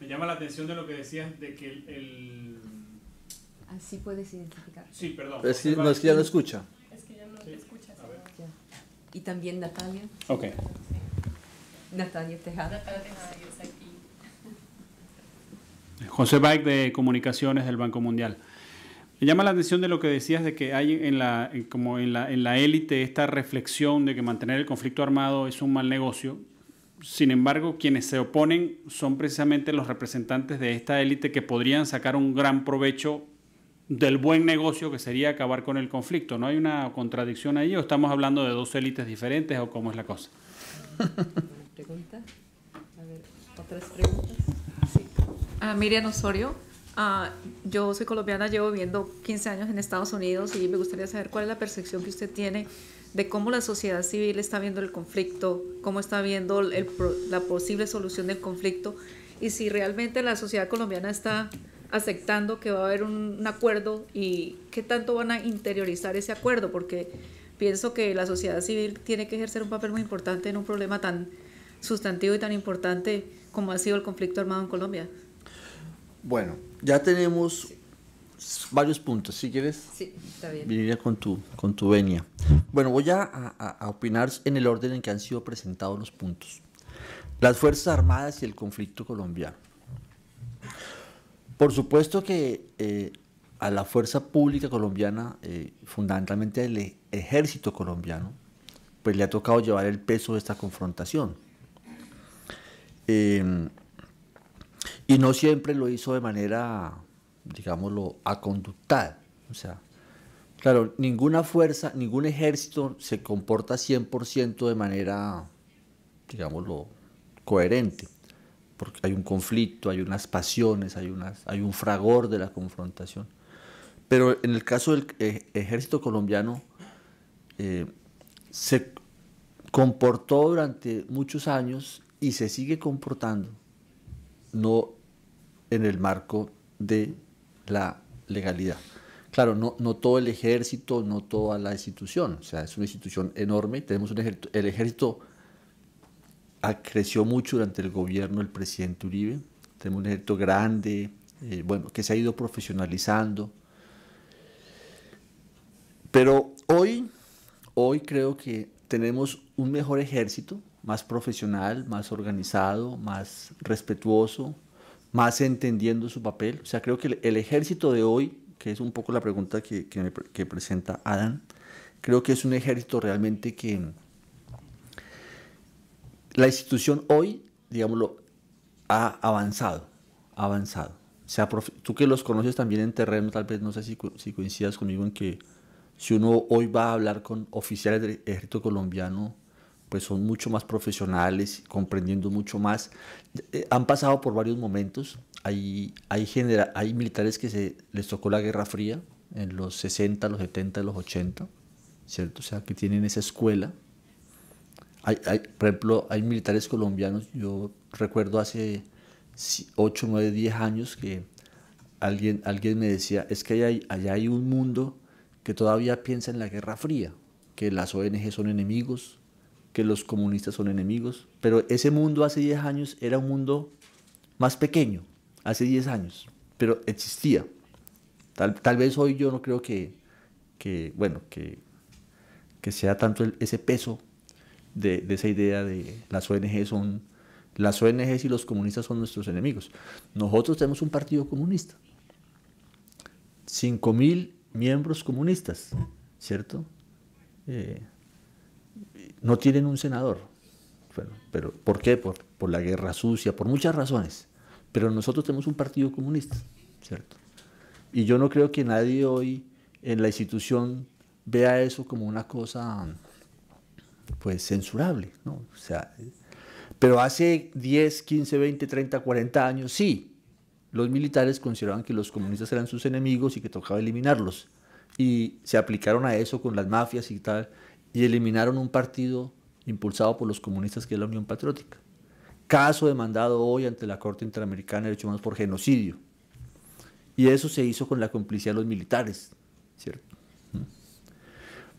me llama la atención de lo que decías de que el... Así puedes identificar. Sí, perdón. Es que, no, es que ya no escucha. Es que ya no sí. escucha. Y también Natalia. Ok. Natalia Tejada. Natalia Tejada, José Baik de Comunicaciones del Banco Mundial. Me llama la atención de lo que decías de que hay en la, como en la, élite esta reflexión de que mantener el conflicto armado es un mal negocio. Sin embargo, quienes se oponen son precisamente los representantes de esta élite que podrían sacar un gran provecho del buen negocio que sería acabar con el conflicto. ¿No hay una contradicción ahí o estamos hablando de dos élites diferentes o cómo es la cosa? (laughs) otras preguntas. Ah, Miriam Osorio. Ah, yo soy colombiana, llevo viviendo 15 años en Estados Unidos y me gustaría saber cuál es la percepción que usted tiene de cómo la sociedad civil está viendo el conflicto, cómo está viendo la posible solución del conflicto y si realmente la sociedad colombiana está aceptando que va a haber un, un acuerdo y qué tanto van a interiorizar ese acuerdo, porque pienso que la sociedad civil tiene que ejercer un papel muy importante en un problema tan sustantivo y tan importante como ha sido el conflicto armado en Colombia. Bueno, ya tenemos varios puntos. Si quieres, sí, Viniría con tu, con tu venia. Bueno, voy a, opinar en el orden en que han sido presentados los puntos. Las Fuerzas Armadas y el conflicto colombiano. Por supuesto que eh, a la fuerza pública colombiana, eh, fundamentalmente al e, ejército colombiano, pues le ha tocado llevar el peso de esta confrontación. Eh, y no siempre lo hizo de manera, digámoslo, aconductada. O sea, claro, ninguna fuerza, ningún ejército se comporta 100% de manera, digámoslo, coherente. Porque hay un conflicto, hay unas pasiones, hay, unas, hay un fragor de la confrontación. Pero en el caso del eh, ejército colombiano, eh, se comportó durante muchos años y se sigue comportando no en el marco de la legalidad. Claro, no, todo el ejército, no toda la institución, o sea, es una institución enorme, tenemos el ejército creció mucho durante el gobierno del presidente Uribe. Tenemos un ejército grande, eh, bueno, que se ha ido profesionalizando. Pero hoy, hoy creo que tenemos un mejor ejército más profesional, más organizado, más respetuoso, más entendiendo su papel. O sea, creo que el, ejército de hoy, que es un poco la pregunta que, que, presenta Adam, creo que es un ejército realmente que la institución hoy, digámoslo, ha avanzado, ha avanzado. O sea, tú que los conoces también en terreno, tal vez no sé si, si coincidas conmigo en que si uno hoy va a hablar con oficiales del ejército colombiano, pues son mucho más profesionales, comprendiendo mucho más. Eh, han pasado por varios momentos. Hay, hay, genera hay militares que se les tocó la Guerra Fría en los 60, los 70, los 80, ¿cierto? O sea, que tienen esa escuela. Hay, por ejemplo, hay militares colombianos, yo recuerdo hace 8, 9, 10 años que alguien, alguien me decía, es que allá hay un mundo que todavía piensa en la Guerra Fría, que las ONG son enemigos, que los comunistas son enemigos, pero ese mundo hace 10 años era un mundo más pequeño, hace 10 años, pero existía. Tal, vez hoy yo no creo que, bueno, que, sea tanto ese peso de, esa idea de las ONG son, las ONGs y los comunistas son nuestros enemigos. Nosotros tenemos un partido comunista, 5.000 miembros comunistas, ¿cierto? Eh, no tienen un senador. Bueno, pero ¿por qué? Por, la guerra sucia, por muchas razones. Pero nosotros tenemos un partido comunista, ¿cierto? Y yo no creo que nadie hoy en la institución vea eso como una cosa pues censurable, ¿no? O pero hace 10, 15, 20, 30, 40 años sí, los militares consideraban que los comunistas eran sus enemigos y que tocaba eliminarlos. Y se aplicaron a eso con las mafias y tal y eliminaron un partido impulsado por los comunistas que es la Unión Patriótica. Caso demandado hoy ante la Corte Interamericana de Derechos Humanos por genocidio. Y eso se hizo con la complicidad de los militares, ¿cierto?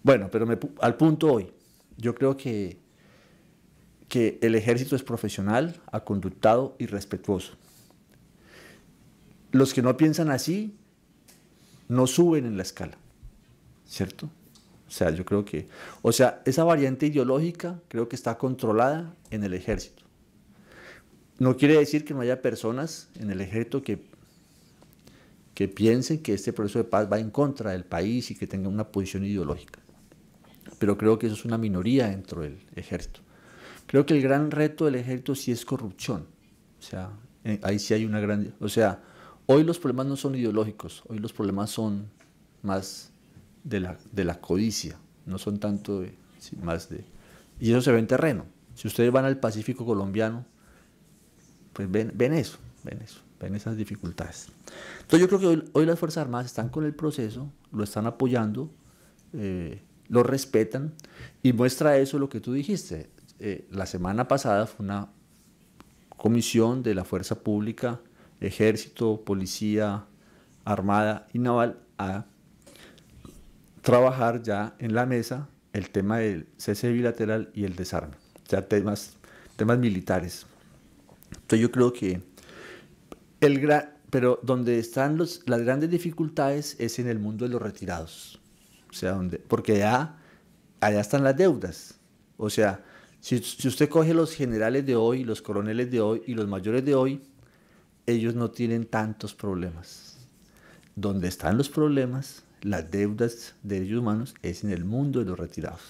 Bueno, pero al punto hoy, yo creo que, que el ejército es profesional, aconductado y respetuoso. Los que no piensan así no suben en la escala, ¿cierto? O sea, yo creo que, o sea, esa variante ideológica creo que está controlada en el ejército. No quiere decir que no haya personas en el ejército que, que piensen que este proceso de paz va en contra del país y que tenga una posición ideológica. Pero creo que eso es una minoría dentro del ejército. Creo que el gran reto del ejército sí es corrupción. O sea, eh, ahí sí hay una gran... O sea, hoy los problemas no son ideológicos, hoy los problemas son más de la, codicia, no son tanto más de... Y eso se ve en terreno. Si ustedes van al Pacífico colombiano, pues ven, ven eso, ven eso, ven esas dificultades. Entonces yo creo que hoy, las Fuerzas Armadas están con el proceso, lo están apoyando, eh, lo respetan y muestra eso lo que tú dijiste. Eh, la semana pasada fue una comisión de la Fuerza Pública, Ejército, Policía, Armada y Naval a trabajar ya en la mesa el tema del cese bilateral y el desarme, o sea, temas, temas militares. Entonces yo creo que el pero donde están las grandes dificultades es en el mundo de los retirados, o sea, donde, porque allá, allá están las deudas, o sea, si, si usted coge los generales de hoy, los coroneles de hoy y los mayores de hoy, ellos no tienen tantos problemas. Donde están los problemas las deudas de derechos humanos es en el mundo de los retirados.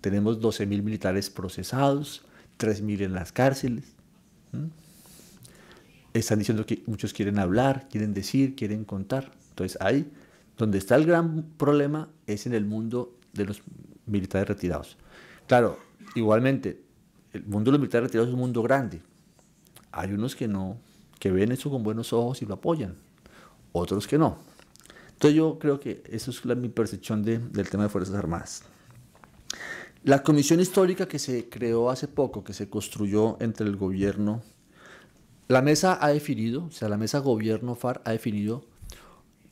Tenemos 12.000 militares procesados, 3.000 en las cárceles. Están diciendo que muchos quieren hablar, quieren decir, quieren contar. Entonces ahí, donde está el gran problema, es en el mundo de los militares retirados. Claro, igualmente, el mundo de los militares retirados es un mundo grande. Hay unos que no, que ven eso con buenos ojos y lo apoyan. Otros que no. Entonces yo creo que eso es mi percepción del tema de Fuerzas Armadas. La comisión histórica que se creó hace poco, que se construyó entre el gobierno, la mesa ha definido, o sea, la mesa gobierno FAR ha definido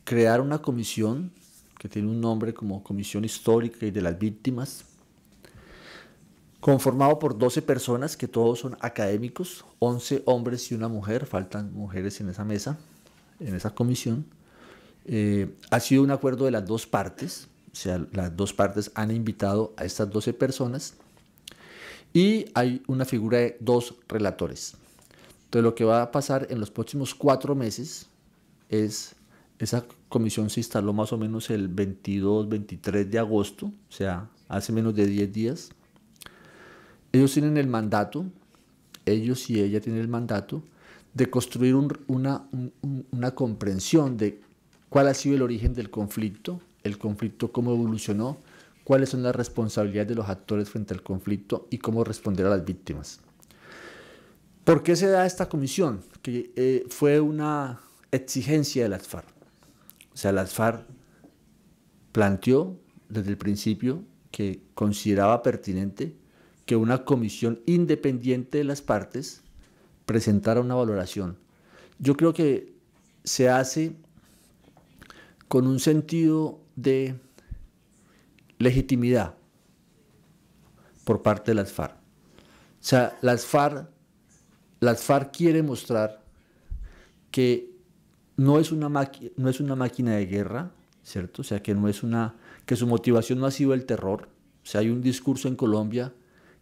crear una comisión que tiene un nombre como Comisión Histórica y de las Víctimas, conformado por 12 personas, que todos son académicos, 11 hombres y una mujer, faltan mujeres en esa mesa, en esa comisión eh, ha sido un acuerdo de las dos partes, o sea, las dos partes han invitado a estas 12 personas y hay una figura de dos relatores. Entonces lo que va a pasar en los próximos cuatro meses es, esa comisión se instaló más o menos el 22, 23 de agosto, o sea, hace menos de 10 días. Ellos tienen el mandato, ellos y ella tienen el mandato de construir una comprensión de cuál ha sido el origen del conflicto, el conflicto cómo evolucionó, cuáles son las responsabilidades de los actores frente al conflicto y cómo responder a las víctimas. ¿Por qué se da esta comisión? Que eh, fue una exigencia de las FARC. O sea, las FARC planteó desde el principio que consideraba pertinente que una comisión independiente de las partes presentara una valoración. Yo creo que se hace con un sentido de legitimidad por parte de las FARC. O sea, las FARC, las FARC quiere mostrar que no es, una no es una máquina de guerra, ¿cierto? O sea, que, no es una, que su motivación no ha sido el terror. O sea, hay un discurso en Colombia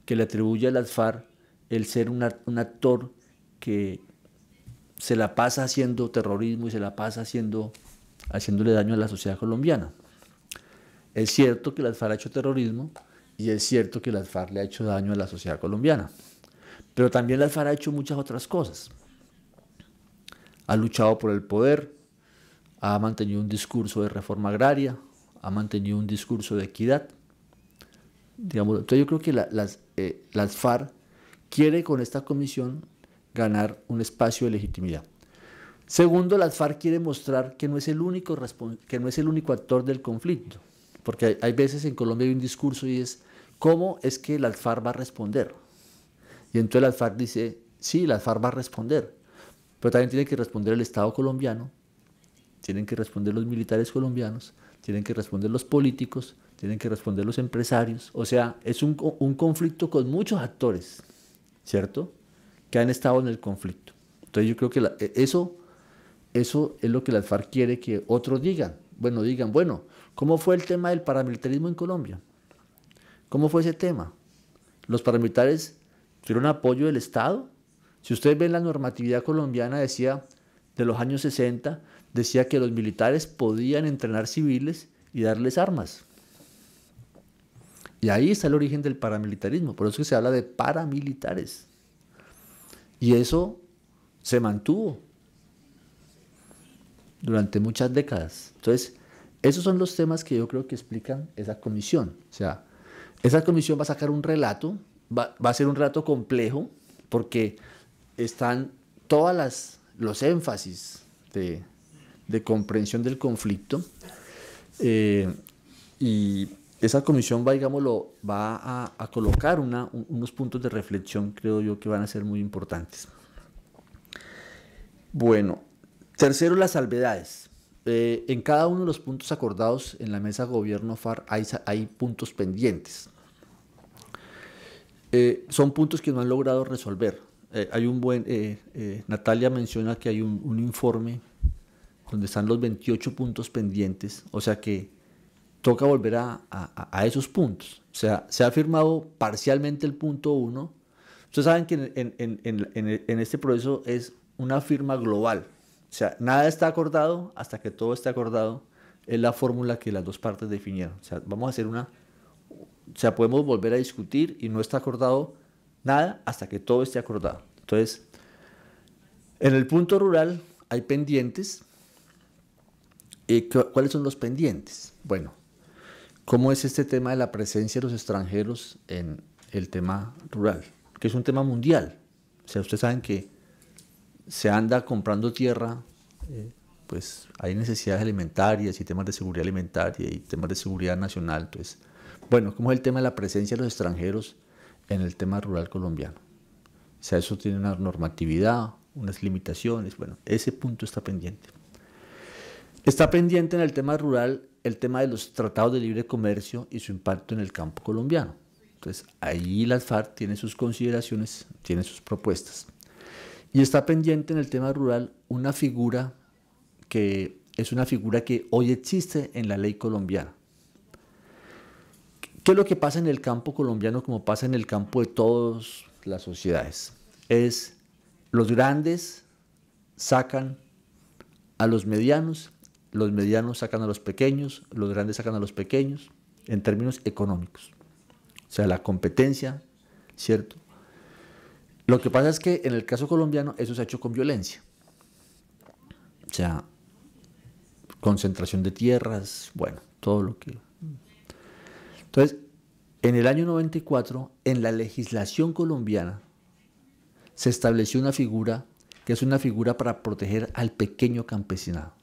que le atribuye a las FARC el ser un actor que se la pasa haciendo terrorismo y se la pasa haciendo haciéndole daño a la sociedad colombiana. Es cierto que las FARC ha hecho terrorismo y es cierto que las FARC le ha hecho daño a la sociedad colombiana, pero también las FARC ha hecho muchas otras cosas. Ha luchado por el poder, ha mantenido un discurso de reforma agraria, ha mantenido un discurso de equidad. Digamos, entonces yo creo que la, las, eh, las FARC quiere con esta comisión ganar un espacio de legitimidad. Segundo, el FARC quiere mostrar que no es el único, que no es el único actor del conflicto, porque hay, veces en Colombia hay un discurso y es, ¿cómo es que el FARC va a responder? Y entonces las FARC dice, sí, las FARC va a responder, pero también tiene que responder el Estado colombiano, tienen que responder los militares colombianos, tienen que responder los políticos, tienen que responder los empresarios. O sea, es un, conflicto con muchos actores, ¿cierto? Que han estado en el conflicto. Entonces yo creo que e, eso eso es lo que la FARC quiere que otros digan. Bueno, digan, bueno, ¿cómo fue el tema del paramilitarismo en Colombia? ¿Cómo fue ese tema? ¿Los paramilitares tuvieron apoyo del Estado? Si ustedes ven la normatividad colombiana, decía, de los años 60, decía que los militares podían entrenar civiles y darles armas. Y ahí está el origen del paramilitarismo, por eso que se habla de paramilitares. Y eso se mantuvo durante muchas décadas. Entonces, esos son los temas que yo creo que explican esa comisión. O sea, esa comisión va a sacar un relato, va, a ser un relato complejo, porque están todas las los énfasis de, comprensión del conflicto. Eh, y esa comisión va, digámoslo, va a, colocar unos puntos de reflexión, creo yo, que van a ser muy importantes. Bueno, Tercero, las salvedades. Eh, en cada uno de los puntos acordados en la mesa gobierno FAR hay, puntos pendientes. Eh, son puntos que no han logrado resolver. Eh, hay un buen, Natalia menciona que hay un, informe donde están los 28 puntos pendientes, o sea que toca volver a, esos puntos. O sea, se ha firmado parcialmente el punto 1. Ustedes saben que en este proceso es una firma global o sea, nada está acordado hasta que todo esté acordado. Es la fórmula que las dos partes definieron. O sea, vamos a hacer una... O sea, podemos volver a discutir y no está acordado nada hasta que todo esté acordado. Entonces, en el punto rural hay pendientes. y eh, ¿Cuáles son los pendientes? Bueno, ¿cómo es este tema de la presencia de los extranjeros en el tema rural? Que es un tema mundial. O sea, ustedes saben que se anda comprando tierra, eh, pues hay necesidades alimentarias y temas de seguridad alimentaria y temas de seguridad nacional. Entonces, pues. bueno, ¿cómo es el tema de la presencia de los extranjeros en el tema rural colombiano? O sea, eso tiene una normatividad, unas limitaciones. Bueno, ese punto está pendiente. Está pendiente en el tema rural el tema de los tratados de libre comercio y su impacto en el campo colombiano. Entonces, ahí la FARC tiene sus consideraciones, tiene sus propuestas. Y está pendiente en el tema rural una figura que es una figura que hoy existe en la ley colombiana. ¿Qué es lo que pasa en el campo colombiano como pasa en el campo de todas las sociedades? Es los grandes sacan a los medianos, los medianos sacan a los pequeños, los grandes sacan a los pequeños en términos económicos. O sea, la competencia, ¿cierto? Lo que pasa es que en el caso colombiano eso se ha hecho con violencia. O sea, concentración de tierras, bueno, todo lo que... Entonces, en el año 94, en la legislación colombiana, se estableció una figura que es una figura para proteger al pequeño campesinado.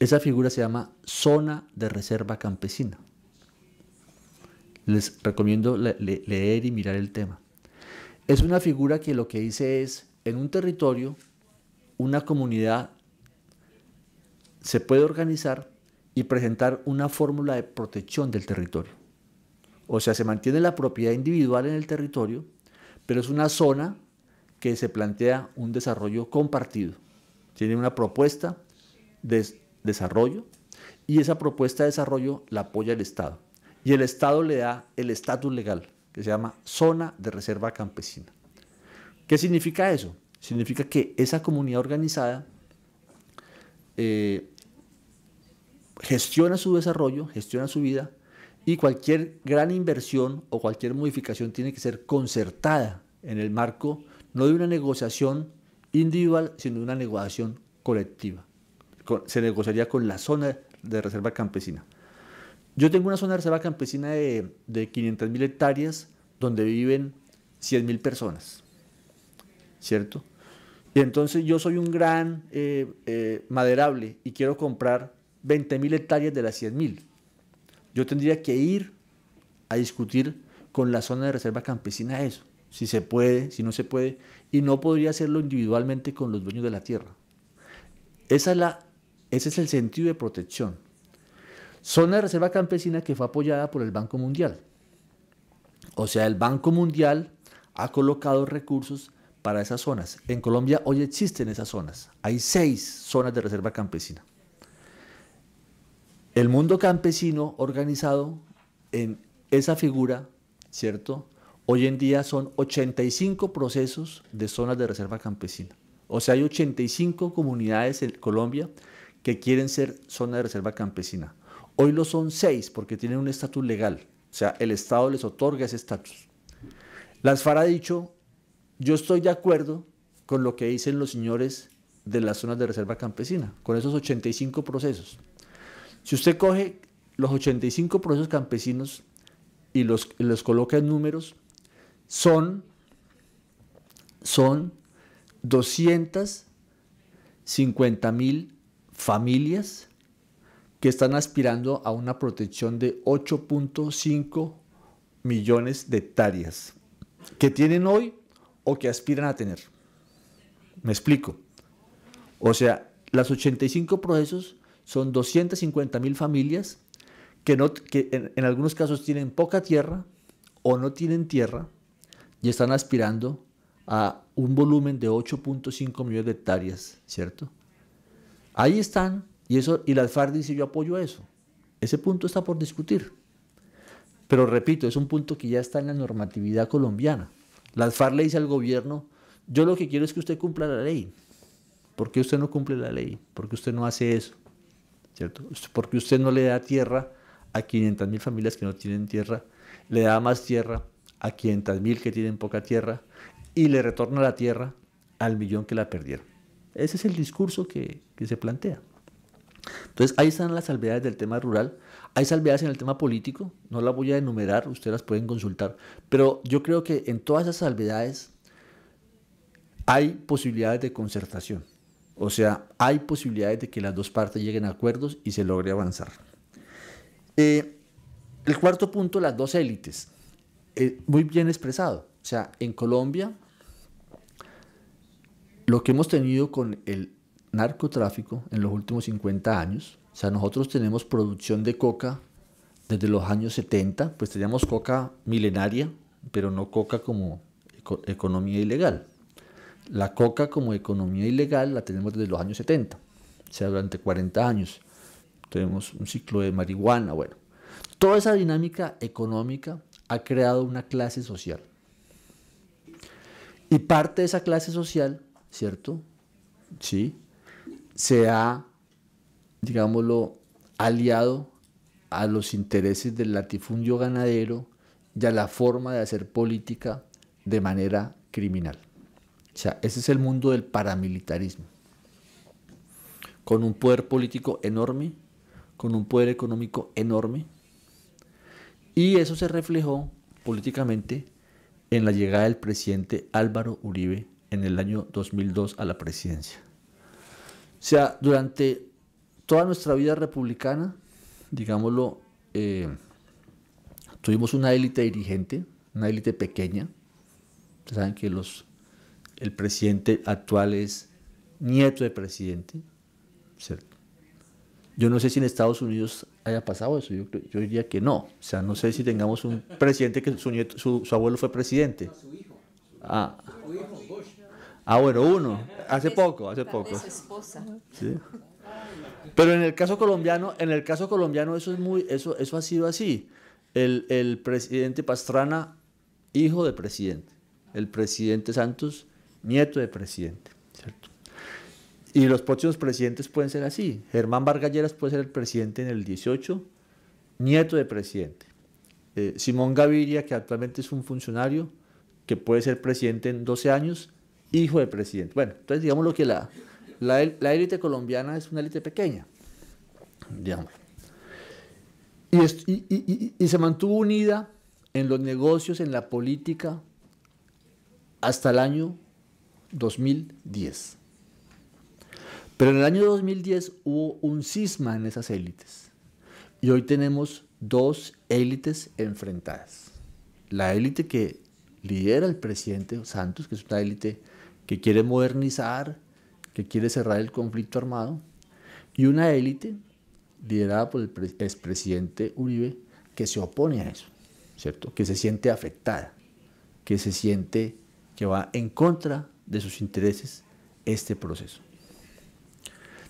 Esa figura se llama zona de reserva campesina. Les recomiendo leer y mirar el tema es una figura que lo que dice es, en un territorio, una comunidad se puede organizar y presentar una fórmula de protección del territorio. O sea, se mantiene la propiedad individual en el territorio, pero es una zona que se plantea un desarrollo compartido. Tiene una propuesta de desarrollo y esa propuesta de desarrollo la apoya el Estado. Y el Estado le da el estatus legal que se llama Zona de Reserva Campesina. ¿Qué significa eso? Significa que esa comunidad organizada eh, gestiona su desarrollo, gestiona su vida y cualquier gran inversión o cualquier modificación tiene que ser concertada en el marco no de una negociación individual, sino de una negociación colectiva. Se negociaría con la zona de reserva campesina. Yo tengo una zona de reserva campesina de, de 500.000 hectáreas donde viven 100.000 personas, ¿cierto? Y entonces yo soy un gran eh, eh, maderable y quiero comprar 20.000 hectáreas de las 100.000. Yo tendría que ir a discutir con la zona de reserva campesina eso, si se puede, si no se puede, y no podría hacerlo individualmente con los dueños de la tierra. Esa es la, ese es el sentido de protección. Zona de Reserva Campesina que fue apoyada por el Banco Mundial. O sea, el Banco Mundial ha colocado recursos para esas zonas. En Colombia hoy existen esas zonas. Hay seis zonas de reserva campesina. El mundo campesino organizado en esa figura, ¿cierto? Hoy en día son 85 procesos de zonas de reserva campesina. O sea, hay 85 comunidades en Colombia que quieren ser zona de reserva campesina. Hoy lo son seis porque tienen un estatus legal. O sea, el Estado les otorga ese estatus. Las FARC ha dicho, yo estoy de acuerdo con lo que dicen los señores de las zonas de reserva campesina, con esos 85 procesos. Si usted coge los 85 procesos campesinos y los, coloca en números, son, son 250 mil familias que están aspirando a una protección de 8.5 millones de hectáreas que tienen hoy o que aspiran a tener. Me explico. O sea, las 85 procesos son 250 mil familias que, no, que en, algunos casos tienen poca tierra o no tienen tierra y están aspirando a un volumen de 8.5 millones de hectáreas, ¿cierto? Ahí están y, eso, y las FARC dice, yo apoyo eso. Ese punto está por discutir. Pero repito, es un punto que ya está en la normatividad colombiana. Las FARC le dice al gobierno, yo lo que quiero es que usted cumpla la ley. ¿Por qué usted no cumple la ley? ¿Por qué usted no hace eso? ¿Cierto? Porque usted no le da tierra a 500.000 familias que no tienen tierra? Le da más tierra a 500.000 que tienen poca tierra y le retorna la tierra al millón que la perdieron. Ese es el discurso que, que se plantea. Entonces, ahí están las salvedades del tema rural. Hay salvedades en el tema político, no las voy a enumerar, ustedes las pueden consultar. Pero yo creo que en todas esas salvedades hay posibilidades de concertación. O sea, hay posibilidades de que las dos partes lleguen a acuerdos y se logre avanzar. Eh, el cuarto punto, las dos élites. Eh, muy bien expresado. O sea, en Colombia, lo que hemos tenido con el narcotráfico en los últimos 50 años. O sea, nosotros tenemos producción de coca desde los años 70, pues teníamos coca milenaria, pero no coca como economía ilegal. La coca como economía ilegal la tenemos desde los años 70, o sea, durante 40 años. Tenemos un ciclo de marihuana, bueno. Toda esa dinámica económica ha creado una clase social. Y parte de esa clase social, ¿cierto? Sí, se ha, digámoslo, aliado a los intereses del latifundio ganadero y a la forma de hacer política de manera criminal. O sea, ese es el mundo del paramilitarismo, con un poder político enorme, con un poder económico enorme, y eso se reflejó políticamente en la llegada del presidente Álvaro Uribe en el año 2002 a la presidencia. O sea, durante toda nuestra vida republicana, digámoslo, eh, tuvimos una élite dirigente, una élite pequeña. Ustedes saben que los, el presidente actual es nieto de presidente, Yo no sé si en Estados Unidos haya pasado eso, yo, diría que no. O sea, no sé si tengamos un presidente que su, su, abuelo fue presidente. su hijo. ah. Ah, bueno, uno. Hace poco, hace poco. Pero en el caso colombiano, en el caso colombiano eso es muy, eso, eso ha sido así. El, presidente Pastrana, hijo de presidente. El presidente Santos, nieto de presidente. Y los próximos presidentes pueden ser así. Germán Vargas puede ser el presidente en el 18, nieto de presidente. Eh, Simón Gaviria, que actualmente es un funcionario, que puede ser presidente en 12 años, hijo del presidente. Bueno, entonces digamos lo que la, la, élite colombiana es una élite pequeña, Y, y, se mantuvo unida en los negocios, en la política, hasta el año 2010. Pero en el año 2010 hubo un cisma en esas élites. Y hoy tenemos dos élites enfrentadas. La élite que lidera el presidente Santos, que es una élite que quiere modernizar, que quiere cerrar el conflicto armado, y una élite liderada por el expresidente Uribe que se opone a eso, ¿cierto? Que se siente afectada, que se siente que va en contra de sus intereses este proceso.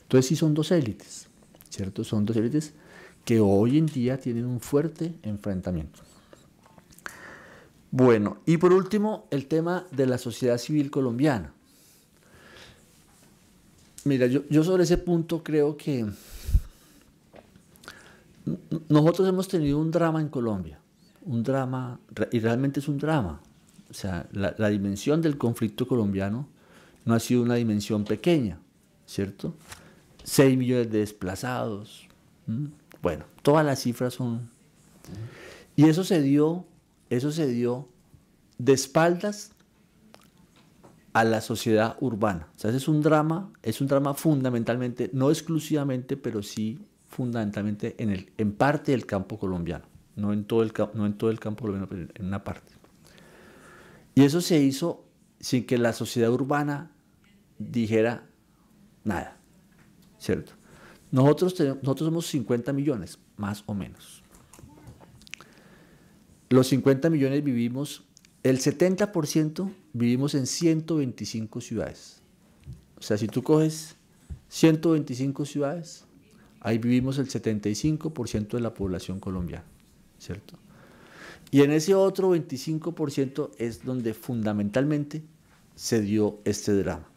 Entonces sí son dos élites, ¿cierto? Son dos élites que hoy en día tienen un fuerte enfrentamiento. Bueno, y por último, el tema de la sociedad civil colombiana. Mira, yo, sobre ese punto creo que nosotros hemos tenido un drama en Colombia, un drama, y realmente es un drama. O sea, la, dimensión del conflicto colombiano no ha sido una dimensión pequeña, ¿cierto? Seis millones de desplazados. Bueno, todas las cifras son... Y eso se dio eso se dio de espaldas a la sociedad urbana. O sea, es un drama, es un drama fundamentalmente, no exclusivamente, pero sí fundamentalmente en, el, en parte del campo colombiano, no en, todo el, no en todo el campo colombiano, pero en una parte. Y eso se hizo sin que la sociedad urbana dijera nada, ¿cierto? Nosotros, nosotros somos 50 millones, más o menos. Los 50 millones vivimos, el 70% vivimos en 125 ciudades. O sea, si tú coges 125 ciudades, ahí vivimos el 75% de la población colombiana, ¿cierto? Y en ese otro 25% es donde fundamentalmente se dio este drama.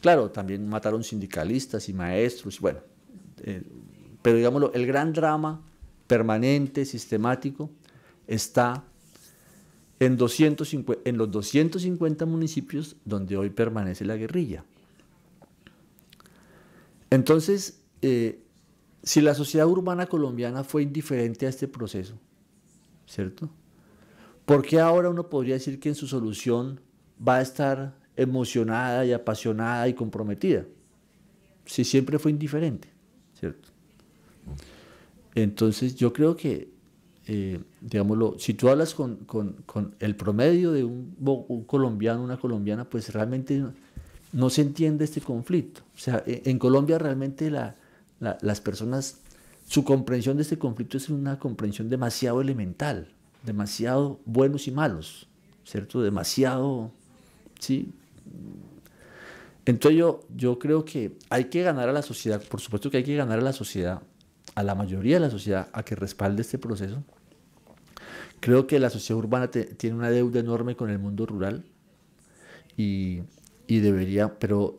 Claro, también mataron sindicalistas y maestros, bueno, eh, pero digámoslo, el gran drama permanente, sistemático, está en, los 250 municipios donde hoy permanece la guerrilla. Entonces, eh, si la sociedad urbana colombiana fue indiferente a este proceso, ¿cierto? ¿Por qué ahora uno podría decir que en su solución va a estar emocionada y apasionada y comprometida? Si siempre fue indiferente, ¿cierto? Entonces yo creo que eh, digámoslo, si tú hablas con, el promedio de un, colombiano, una colombiana, pues realmente no, se entiende este conflicto. O sea, e, en Colombia realmente las personas, su comprensión de este conflicto es una comprensión demasiado elemental, demasiado buenos y malos, ¿cierto? Demasiado, ¿sí? Entonces yo, yo creo que hay que ganar a la sociedad, por supuesto que hay que ganar a la sociedad, a la mayoría de la sociedad, a que respalde este proceso, Creo que la sociedad urbana tiene una deuda enorme con el mundo rural y, debería, pero,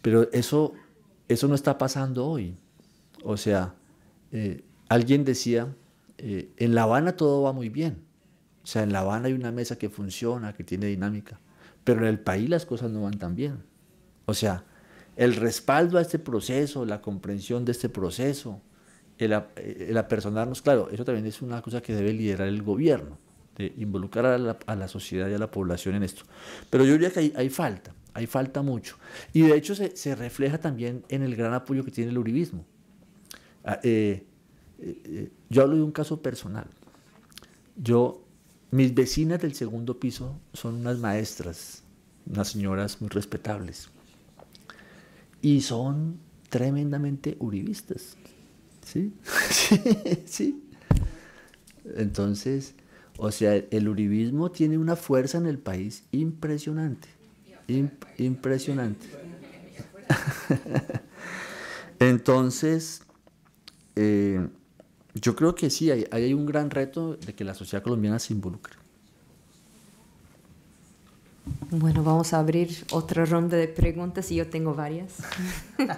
pero eso, eso no está pasando hoy. O sea, eh, alguien decía, eh, en La Habana todo va muy bien. O sea, en La Habana hay una mesa que funciona, que tiene dinámica, pero en el país las cosas no van tan bien. O sea, el respaldo a este proceso, la comprensión de este proceso, el, apersonarnos, claro, eso también es una cosa que debe liderar el gobierno, de involucrar a la, sociedad y a la población en esto. Pero yo diría que hay, falta, hay falta mucho. Y de hecho se, refleja también en el gran apoyo que tiene el uribismo. Ah, eh, eh, eh, yo hablo de un caso personal. Yo, mis vecinas del segundo piso son unas maestras, unas señoras muy respetables. Y son tremendamente uribistas. ¿Sí? (laughs) sí, sí. Entonces, o sea, el uribismo tiene una fuerza en el país impresionante. impresionante. (laughs) Entonces, eh, yo creo que sí, hay, hay un gran reto de que la sociedad colombiana se involucre. Bueno, vamos a abrir otra ronda de preguntas y yo tengo varias. (laughs)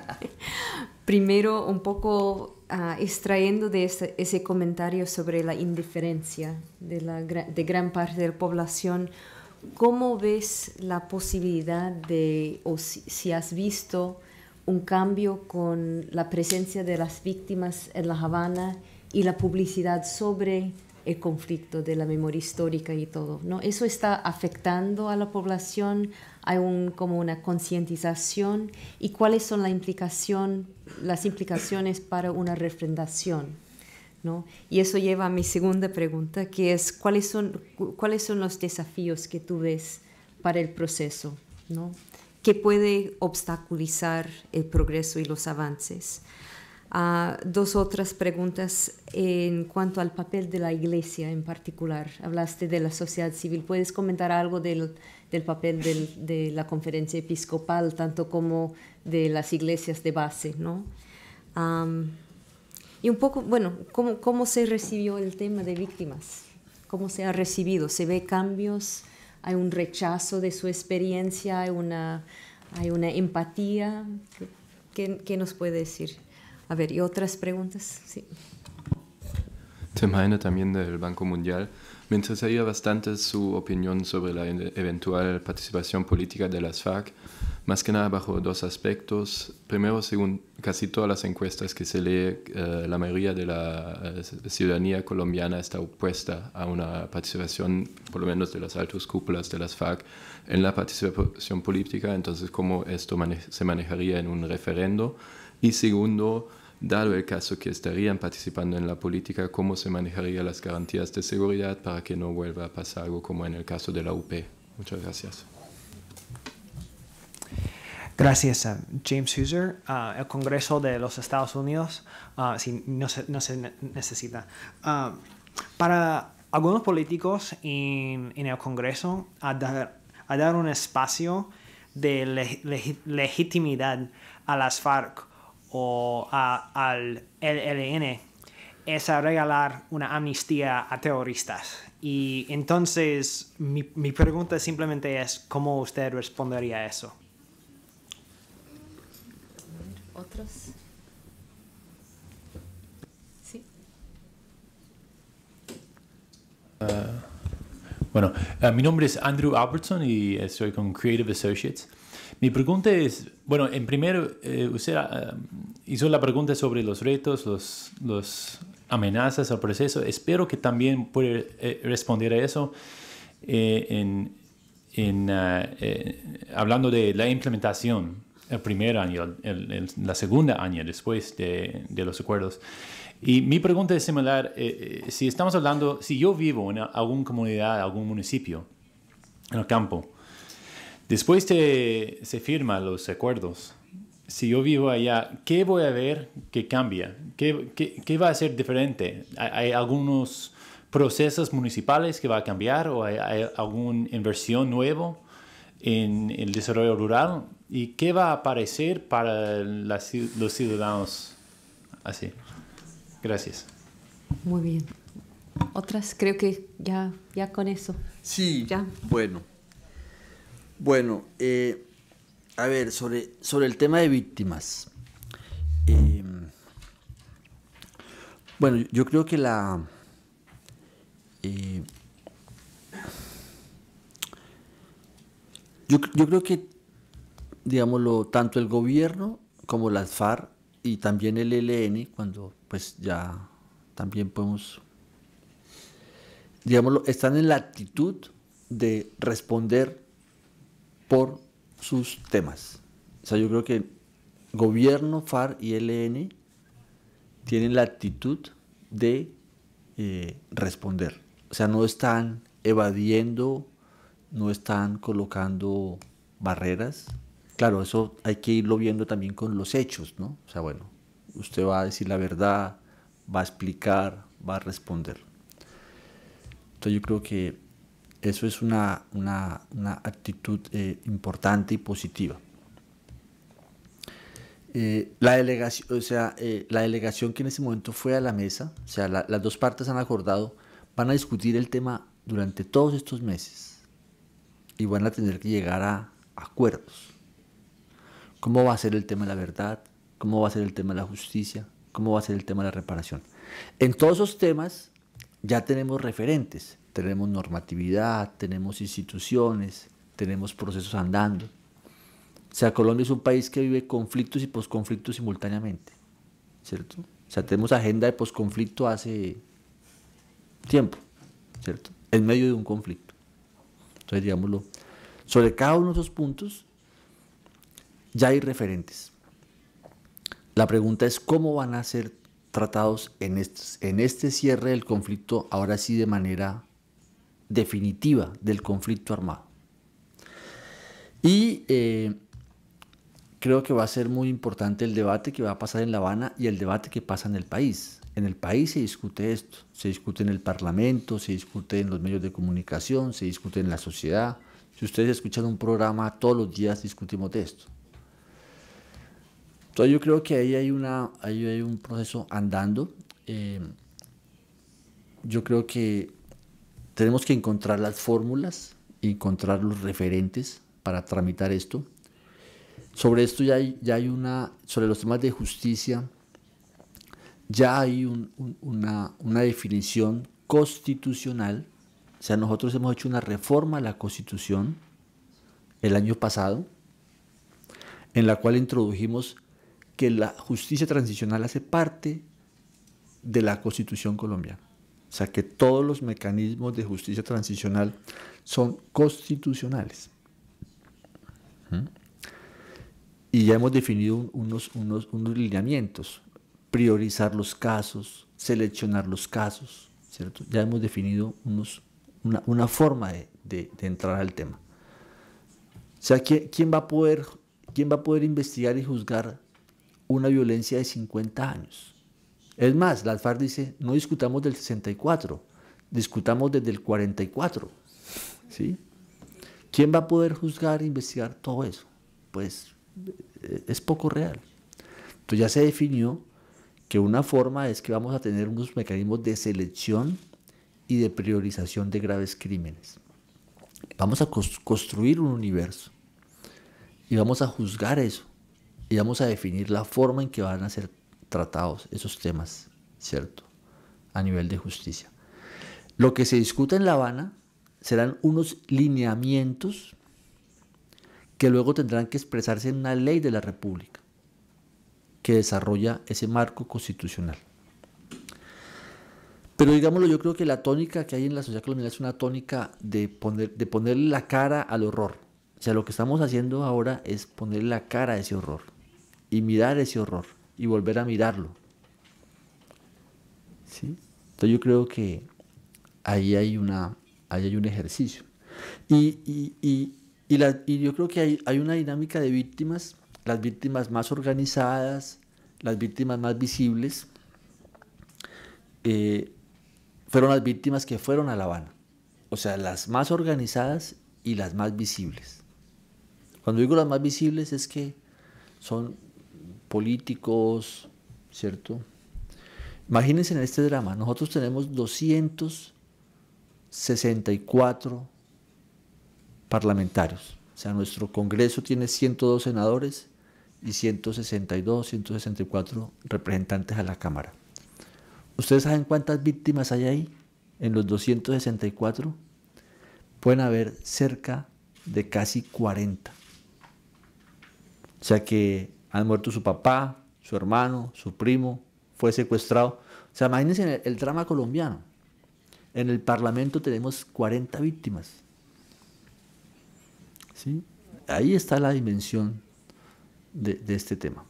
Primero, un poco ah, extrayendo de ese, comentario sobre la indiferencia de, gran parte de la población, ¿cómo ves la posibilidad de, o si has visto un cambio con la presencia de las víctimas en La Habana y la publicidad sobre el conflicto de la memoria histórica y todo. Eso está afectando a la población, hay un, como una concientización y cuáles son la implicación, las implicaciones para una refrendación. ¿no? Y eso lleva a mi segunda pregunta, que es cuáles son, cuáles son los desafíos que tú ves para el proceso, ¿no? que puede obstaculizar el progreso y los avances dos otras preguntas en cuanto al papel de la Iglesia en particular. Hablaste de la sociedad civil. ¿Puedes comentar algo del, papel de la conferencia episcopal, tanto como de las iglesias de base? ¿no? y un poco, bueno, ¿cómo, ¿cómo, se recibió el tema de víctimas? ¿Cómo se ha recibido? ¿Se ve cambios? ¿Hay un rechazo de su experiencia? ¿Hay una, hay una empatía? ¿Qué, qué nos puede decir? A ver, ¿y otras preguntas? Sí. Tema también del Banco Mundial. Me interesaría bastante su opinión sobre la e-, eventual participación política de las FAC. más que nada bajo dos aspectos. Primero, según casi todas las encuestas que se lee, eh, la mayoría de la eh, ciudadanía colombiana está opuesta a una participación, por lo menos de las altas cúpulas de las FAC, en la participación política. Entonces, ¿cómo esto se manejaría en un referendo? Y segundo, dado el caso que estarían participando en la política, cómo se manejarían las garantías de seguridad para que no vuelva a pasar algo como en el caso de la UP. Muchas gracias. Gracias um, James Huser. Ah, el Congreso de los Estados Unidos ah, si no, se, necesita. Ah, para algunos políticos en, el Congreso, a dar, un espacio de legitimidad a las FARC o al LLN es a regalar una amnistía a terroristas. Y entonces mi, mi pregunta simplemente es cómo usted respondería a eso. ¿Otros? Sí. Ah, bueno, ah, mi nombre es Andrew Albertson y estoy con Creative Associates. Mi pregunta es, bueno, en primer, eh, usted ah, hizo la pregunta sobre los retos, los, amenazas al proceso. Espero que también pueda eh, responder a eso eh, en, ah, eh, hablando de la implementación, el primer año, el, la segunda año después de, de, los acuerdos. Y mi pregunta es similar, si estamos hablando, si yo vivo en alguna comunidad, algún municipio, en el campo, Después se firman los acuerdos, si yo vivo allá, ¿qué voy a ver que cambia? ¿Qué, va a ser diferente? ¿Hay, algunos procesos municipales que va a cambiar o hay, alguna inversión nueva en, el desarrollo rural? ¿Y qué va a aparecer para los ciudadanos así? Gracias. Muy bien. Otras creo que ya, ya con eso. Sí, ya. bueno. Bueno, eh, a ver, sobre, sobre el tema de víctimas. Em, bueno, yo creo que la... Eh, yo, yo, creo que, digámoslo, tanto el gobierno como las FARC y también el ELN, cuando pues ya también podemos, digámoslo, están en la actitud de responder por sus temas. O sea, yo creo que gobierno, FARC y LN tienen la actitud de eh, responder. O sea, no están evadiendo, no están colocando barreras. Claro, eso hay que irlo viendo también con los hechos, ¿no? O sea, bueno, usted va a decir la verdad, va a explicar, va a responder. Entonces yo creo que eso es una, una, actitud eh, importante y positiva. Eh, la, delegación, o sea, eh, la delegación que en ese momento fue a la mesa, o sea, las dos partes han acordado, van a discutir el tema durante todos estos meses y van a tener que llegar a acuerdos. ¿Cómo va a ser el tema de la verdad? ¿Cómo va a ser el tema de la justicia? ¿Cómo va a ser el tema de la reparación? En todos esos temas ya tenemos referentes tenemos normatividad, tenemos instituciones, tenemos procesos andando. O sea, Colombia es un país que vive conflictos y posconflictos simultáneamente, ¿cierto? O sea, tenemos agenda de posconflicto hace tiempo, ¿cierto? En medio de un conflicto. Entonces, digámoslo, sobre cada uno de esos puntos ya hay referentes. La pregunta es cómo van a ser tratados en, este, en este cierre del conflicto, ahora sí de manera definitiva del conflicto armado. Y eh, creo que va a ser muy importante el debate que va a pasar en La Habana y el debate que pasa en el país. En el país se discute esto, se discute en el Parlamento, se discute en los medios de comunicación, se discute en la sociedad. Si ustedes escuchan un programa, todos los días discutimos de esto. Entonces yo creo que ahí hay, una, hay un proceso andando. Eh, yo creo que tenemos que encontrar las fórmulas, encontrar los referentes para tramitar esto. Sobre esto ya hay, ya hay una, sobre los temas de justicia, ya hay una definición constitucional. O sea, nosotros hemos hecho una reforma a la constitución el año pasado, en la cual introdujimos que la justicia transicional hace parte de la constitución colombiana. O sea que todos los mecanismos de justicia transicional son constitucionales. Y ya hemos definido unos, unos, lineamientos, priorizar los casos, seleccionar los casos, ¿cierto? Ya hemos definido una, forma de, entrar al tema. O sea, que ¿quién, va a poder, ¿quién va a poder investigar y juzgar una violencia de 50 años? Es más, la FARC dice, no discutamos del 64, discutamos desde el 44. ¿sí? ¿Quién va a poder juzgar e investigar todo eso? Pues eh, es poco real. Entonces ya se definió que una forma es que vamos a tener unos mecanismos de selección y de priorización de graves crímenes. Vamos a construir un universo y vamos a juzgar eso y vamos a definir la forma en que van a ser tratados esos temas, ¿cierto? A nivel de justicia. Lo que se discuta en La Habana serán unos lineamientos que luego tendrán que expresarse en una ley de la República que desarrolla ese marco constitucional. Pero digámoslo, yo creo que la tónica que hay en la sociedad colombiana es una tónica de, poner, de ponerle la cara al horror. O sea, lo que estamos haciendo ahora es ponerle la cara a ese horror y mirar ese horror y volver a mirarlo. ¿Sí? Entonces yo creo que ahí hay, una, hay un ejercicio. Y, y, yo creo que hay, una dinámica de víctimas, las víctimas más organizadas, las víctimas más visibles, eh, fueron las víctimas que fueron a La Habana. O sea, las más organizadas y las más visibles. Cuando digo las más visibles es que son políticos, ¿cierto? Imagínense en este drama, nosotros tenemos 264 parlamentarios, o sea, nuestro Congreso tiene 102 senadores y 162, 164 representantes a la Cámara. ¿Ustedes saben cuántas víctimas hay ahí? En los 264 pueden haber cerca de casi 40. O sea que han muerto su papá, su hermano, su primo, fue secuestrado. O sea, imagínense el, drama colombiano. En el Parlamento tenemos 40 víctimas. ¿Sí? Ahí está la dimensión de, este tema.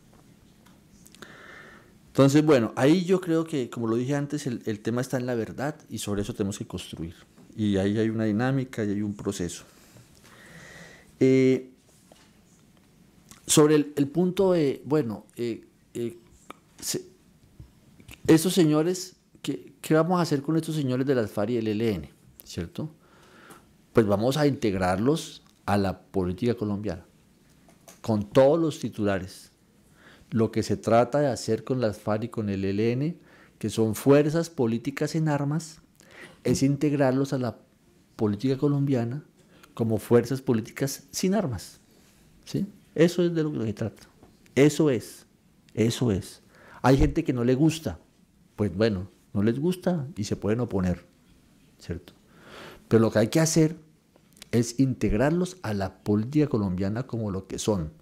Entonces, bueno, ahí yo creo que, como lo dije antes, el, tema está en la verdad y sobre eso tenemos que construir. Y ahí hay una dinámica y hay un proceso. Eh, sobre el, punto de, bueno, eh, eh estos señores, ¿qué, ¿qué, vamos a hacer con estos señores de las FARC y el ELN? ¿Cierto? Pues vamos a integrarlos a la política colombiana, con todos los titulares. Lo que se trata de hacer con las FARC y con el ELN, que son fuerzas políticas en armas, es integrarlos a la política colombiana como fuerzas políticas sin armas. ¿Sí? Eso es de lo que se trata. Eso es. Eso es. Hay gente que no le gusta. Pues bueno, no les gusta y se pueden oponer. ¿Cierto? Pero lo que hay que hacer es integrarlos a la política colombiana como lo que son.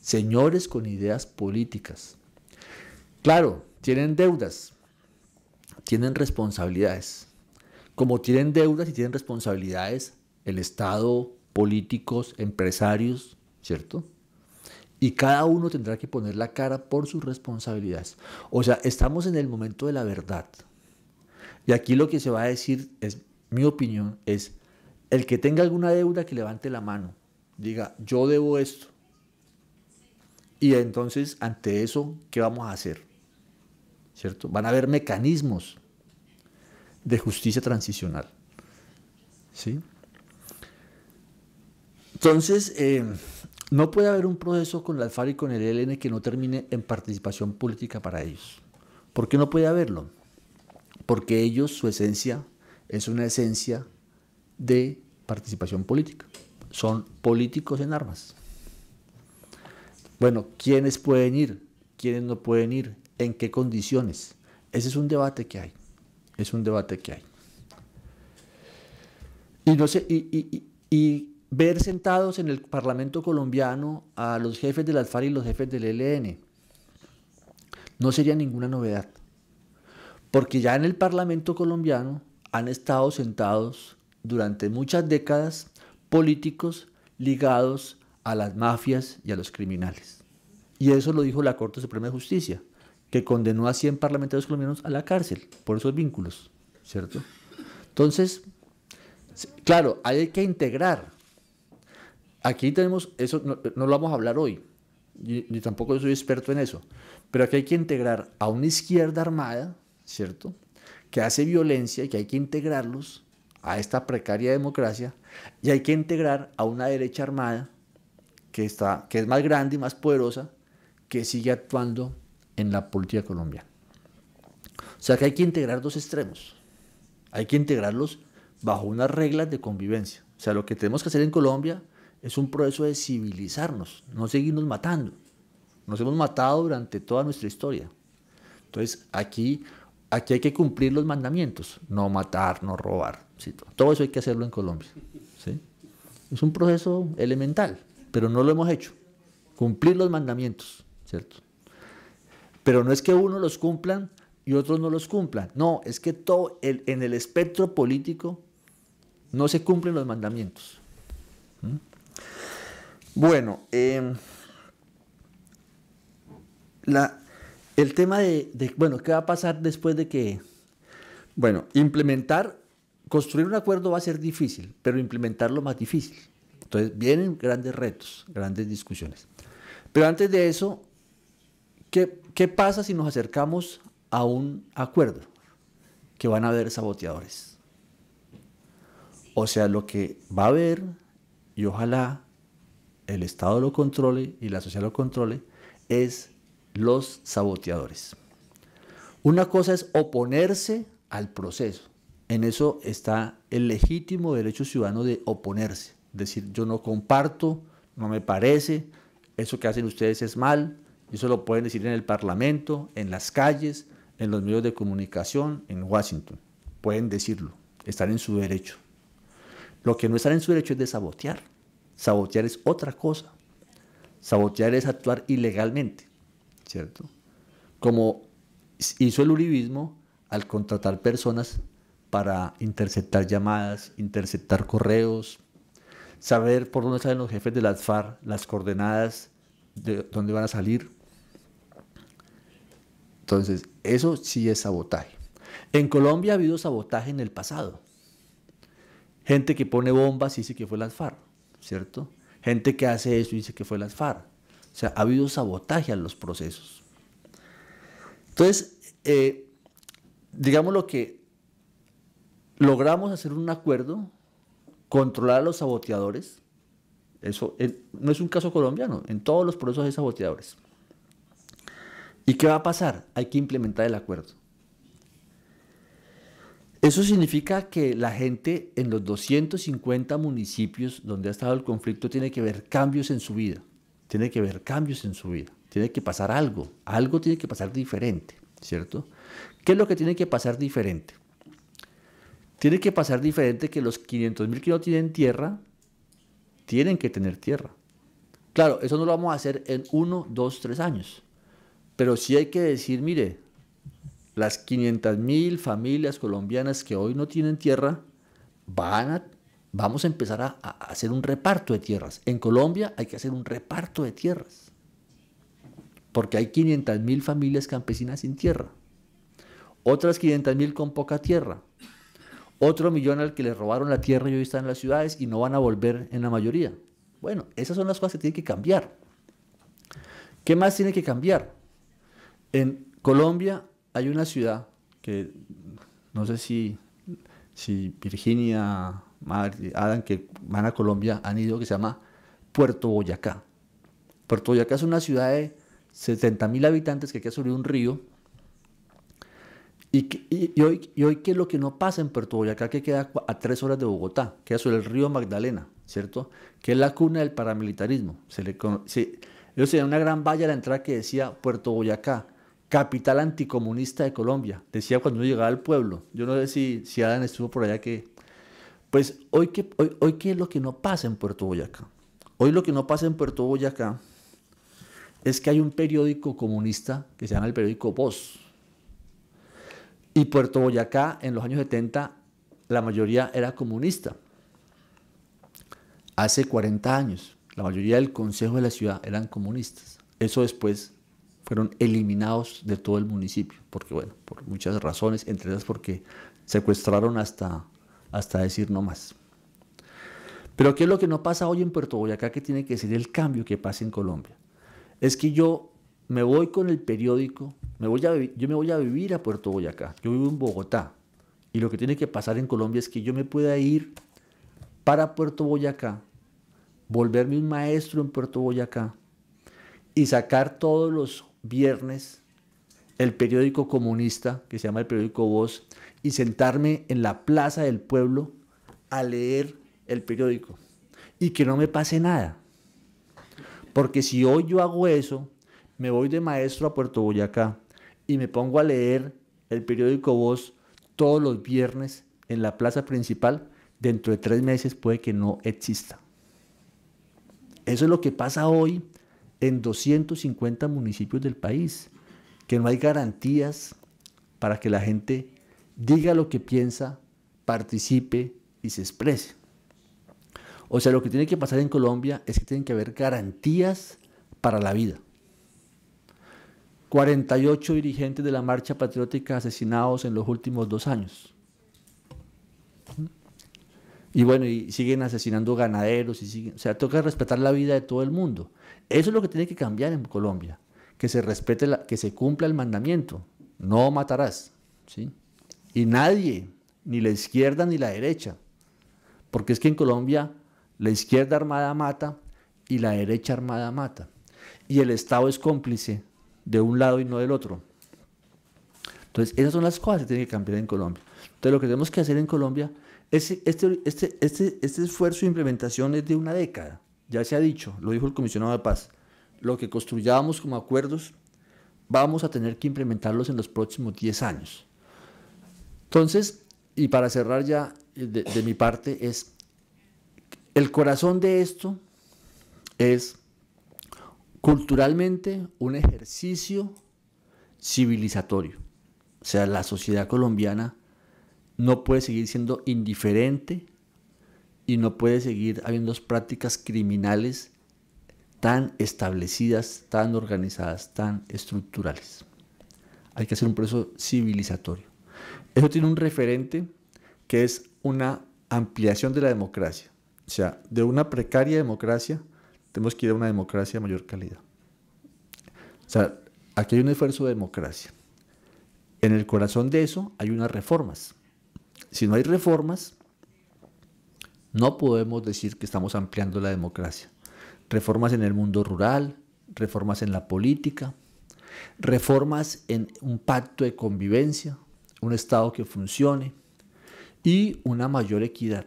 Señores con ideas políticas. Claro, tienen deudas, tienen responsabilidades. Como tienen deudas y tienen responsabilidades, el Estado, políticos, empresarios, ¿cierto? y cada uno tendrá que poner la cara por sus responsabilidades. O sea, estamos en el momento de la verdad. Y aquí lo que se va a decir es, mi opinión, es el que tenga alguna deuda que levante la mano, diga, yo debo esto. Y entonces, ante eso, ¿qué vamos a hacer? ¿Cierto? Van a haber mecanismos de justicia transicional. ¿Sí? Entonces, eh, no puede haber un proceso con la FARC y con el ELN que no termine en participación política para ellos. ¿Por qué no puede haberlo? Porque ellos, su esencia, es una esencia de participación política. Son políticos en armas. Bueno, ¿quiénes pueden ir? ¿Quiénes no pueden ir? ¿En qué condiciones? Ese es un debate que hay. Es un debate que hay. Y no sé, y ver sentados en el Parlamento colombiano a los jefes del FARC y los jefes del ELN. No sería ninguna novedad, porque ya en el Parlamento colombiano han estado sentados durante muchas décadas políticos ligados a las mafias y a los criminales. Y eso lo dijo la Corte Suprema de Justicia, que condenó a 100 parlamentarios colombianos a la cárcel por esos vínculos, ¿cierto? Entonces, claro, hay que integrar aquí tenemos, eso no, lo vamos a hablar hoy, ni tampoco soy experto en eso, pero aquí hay que integrar a una izquierda armada, ¿cierto? Que hace violencia y que hay que integrarlos a esta precaria democracia y hay que integrar a una derecha armada que, está, que es más grande y más poderosa que sigue actuando en la política colombiana. O sea que hay que integrar dos extremos, hay que integrarlos bajo unas reglas de convivencia. O sea, lo que tenemos que hacer en Colombia es un proceso de civilizarnos, no seguirnos matando. Nos hemos matado durante toda nuestra historia. Entonces, aquí, aquí hay que cumplir los mandamientos, no matar, no robar. Todo eso hay que hacerlo en Colombia. Es un proceso elemental, pero no lo hemos hecho. Cumplir los mandamientos, ¿cierto? Pero no es que uno los cumplan y otros no los cumplan. No, es que todo en el espectro político no se cumplen los mandamientos. Bueno, em, el tema de, bueno, ¿qué va a pasar después de que, bueno, implementar, construir un acuerdo va a ser difícil, pero implementarlo más difícil. Entonces vienen grandes retos, grandes discusiones. Pero antes de eso, ¿qué, qué pasa si nos acercamos a un acuerdo? Que van a haber saboteadores. O sea, lo que va a haber, y ojalá el Estado lo controle y la sociedad lo controle, es los saboteadores. Una cosa es oponerse al proceso. En eso está el legítimo derecho ciudadano de oponerse. Decir, yo no comparto, no me parece, eso que hacen ustedes es mal. Eso lo pueden decir en el Parlamento, en las calles, en los medios de comunicación, en Washington. Pueden decirlo, están en su derecho. Lo que no están en su derecho es de sabotear. Sabotear es otra cosa. Sabotear es actuar ilegalmente, ¿cierto? Como hizo el Uribismo al contratar personas para interceptar llamadas, interceptar correos, saber por dónde salen los jefes de las FARC, las coordenadas de dónde van a salir. Entonces, eso sí es sabotaje. En Colombia ha habido sabotaje en el pasado. Gente que pone bombas y dice que fue las FARC ¿cierto? Gente que hace eso dice que fue las FARC. O sea, ha habido sabotaje a los procesos. Entonces, eh, digamos lo que logramos hacer un acuerdo, controlar a los saboteadores. Eso no es un caso colombiano, en todos los procesos hay saboteadores. ¿Y qué va a pasar? Hay que implementar el acuerdo. Eso significa que la gente en los 250 municipios donde ha estado el conflicto tiene que ver cambios en su vida, tiene que ver cambios en su vida, tiene que pasar algo, algo tiene que pasar diferente, ¿cierto? ¿Qué es lo que tiene que pasar diferente? Tiene que pasar diferente que los 500.000 que no tienen tierra, tienen que tener tierra. Claro, eso no lo vamos a hacer en uno, dos, tres años, pero sí hay que decir, mire, las 500.000 familias colombianas que hoy no tienen tierra, van vamos a empezar a, hacer un reparto de tierras. En Colombia hay que hacer un reparto de tierras, porque hay mil familias campesinas sin tierra, otras 500.000 con poca tierra, otro millón al que le robaron la tierra y hoy están en las ciudades y no van a volver en la mayoría. Bueno, esas son las cosas que tienen que cambiar. ¿Qué más tiene que cambiar? En Colombia hay una ciudad que no sé si, Virginia, Adam, que van a Colombia, han ido, que se llama Puerto Boyacá. Puerto Boyacá es una ciudad de 70.000 habitantes que queda sobre un río. Y, hoy, qué es lo que no pasa en Puerto Boyacá, que queda a tres horas de Bogotá, queda sobre el río Magdalena, ¿cierto? Que es la cuna del paramilitarismo. Se le, una gran valla a la entrada que decía Puerto Boyacá, capital anticomunista de Colombia. Decía cuando uno llegaba al pueblo. Yo no sé si, si Adán estuvo por allá que... Pues hoy, hoy qué es lo que no pasa en Puerto Boyacá. Hoy lo que no pasa en Puerto Boyacá es que hay un periódico comunista que se llama el periódico Voz. Y Puerto Boyacá en los años 70 la mayoría era comunista. Hace 40 años la mayoría del consejo de la ciudad eran comunistas. Eso después fueron eliminados de todo el municipio, porque bueno, por muchas razones, entre ellas porque secuestraron hasta, hasta decir no más. Pero ¿qué es lo que no pasa hoy en Puerto Boyacá que tiene que ser el cambio que pasa en Colombia? Es que yo me voy con el periódico, me voy a, yo me voy a vivir a Puerto Boyacá, yo vivo en Bogotá, y lo que tiene que pasar en Colombia es que yo me pueda ir para Puerto Boyacá, volverme un maestro en Puerto Boyacá y sacar todos los viernes el periódico comunista, que se llama el periódico Voz, y sentarme en la plaza del pueblo a leer el periódico. Y que no me pase nada. Porque si hoy yo hago eso, me voy de maestro a Puerto Boyacá y me pongo a leer el periódico Voz todos los viernes en la plaza principal, dentro de tres meses puede que no exista. Eso es lo que pasa hoy en 250 municipios del país, que no hay garantías para que la gente diga lo que piensa, participe y se exprese. O sea, lo que tiene que pasar en Colombia es que tienen que haber garantías para la vida. 48 dirigentes de la marcha patriótica asesinados en los últimos dos años. Y bueno, y siguen asesinando ganaderos, y siguen, o sea, toca respetar la vida de todo el mundo. Eso es lo que tiene que cambiar en Colombia, que se respete, la, que se cumpla el mandamiento, no matarás, ¿sí? Y nadie, ni la izquierda ni la derecha, porque es que en Colombia la izquierda armada mata y la derecha armada mata. Y el Estado es cómplice de un lado y no del otro. Entonces, esas son las cosas que tienen que cambiar en Colombia. Entonces, lo que tenemos que hacer en Colombia este, este, este, este, esfuerzo de implementación es de una década, ya se ha dicho, lo dijo el comisionado de paz. Lo que construyamos como acuerdos vamos a tener que implementarlos en los próximos 10 años. Entonces, y para cerrar ya eh, de, de mi parte, es el corazón de esto es culturalmente un ejercicio civilizatorio. O sea, la sociedad colombiana no puede seguir siendo indiferente y no puede seguir habiendo prácticas criminales tan establecidas, tan organizadas, tan estructurales. Hay que hacer un proceso civilizatorio. Eso tiene un referente que es una ampliación de la democracia. O sea, de una precaria democracia tenemos que ir a una democracia de mayor calidad. O sea, aquí hay un esfuerzo de democracia. En el corazón de eso hay unas reformas. Si no hay reformas, no podemos decir que estamos ampliando la democracia. Reformas en el mundo rural, reformas en la política, reformas en un pacto de convivencia, un Estado que funcione y una mayor equidad.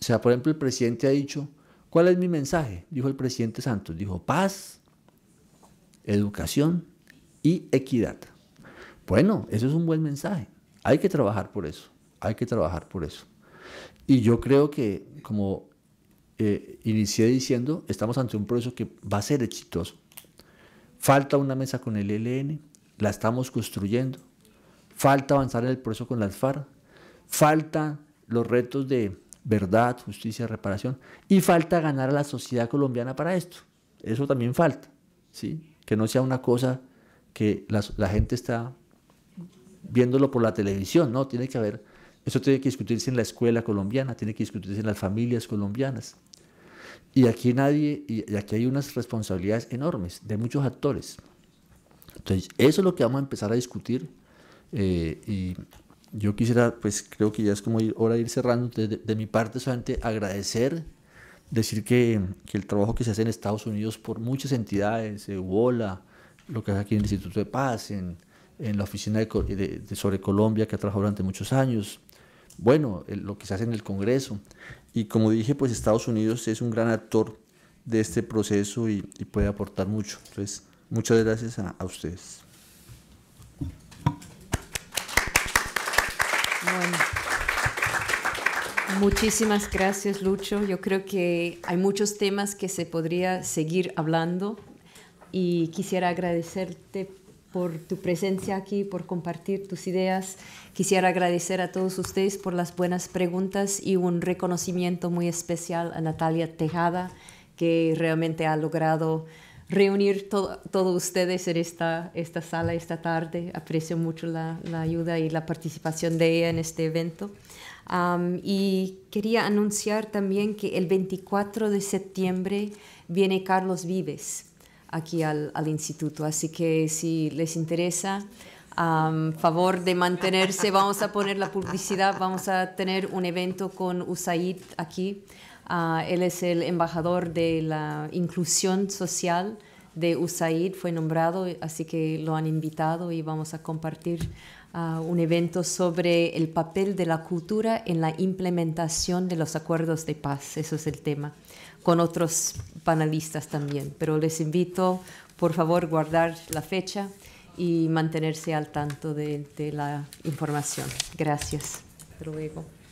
O sea, por ejemplo, el presidente ha dicho, ¿cuál es mi mensaje? Dijo el presidente Santos, dijo paz, educación y equidad. Bueno, eso es un buen mensaje. Hay que trabajar por eso. Hay que trabajar por eso. Y yo creo que, como eh, inicié diciendo, estamos ante un proceso que va a ser exitoso. Falta una mesa con el ELN, la estamos construyendo. Falta avanzar en el proceso con las FARC. Falta los retos de verdad, justicia, reparación. Y falta ganar a la sociedad colombiana para esto. Eso también falta. ¿sí? Que no sea una cosa que la, la gente está viéndolo por la televisión, ¿no? Tiene que haber eso tiene que discutirse en la escuela colombiana, tiene que discutirse en las familias colombianas. Y aquí nadie, y aquí hay unas responsabilidades enormes de muchos actores. Entonces, eso es lo que vamos a empezar a discutir. Eh, y yo quisiera, pues creo que ya es como hora de ir cerrando. De, mi parte, solamente agradecer, decir que, el trabajo que se hace en Estados Unidos por muchas entidades, se eh, UOLA, lo que hace aquí en el Instituto de Paz, en, la Oficina de, de, sobre Colombia, que ha trabajado durante muchos años, bueno, eh, lo que se hace en el Congreso. Y como dije, pues Estados Unidos es un gran actor de este proceso y, puede aportar mucho. Entonces, muchas gracias a, a ustedes. Bueno. Muchísimas gracias, Lucho. Yo creo que hay muchos temas que se podría seguir hablando y quisiera agradecerte por tu presencia aquí, por compartir tus ideas. Quisiera agradecer a todos ustedes por las buenas preguntas y un reconocimiento muy especial a Natalia Tejada, que realmente ha logrado reunir todos ustedes en esta, esta sala esta tarde. Aprecio mucho la, ayuda y la participación de ella en este evento. y quería anunciar también que el 24 de septiembre viene Carlos Vives aquí al, instituto. Así que si les interesa, a favor de mantenerse, vamos a poner la publicidad, vamos a tener un evento con USAID aquí. Ah, él es el embajador de la inclusión social de USAID, fue nombrado, así que lo han invitado y vamos a compartir ah, un evento sobre el papel de la cultura en la implementación de los acuerdos de paz. Eso es el tema con otros panelistas también. Pero les invito, por favor, guardar la fecha y mantenerse al tanto de, la información. Gracias. luego.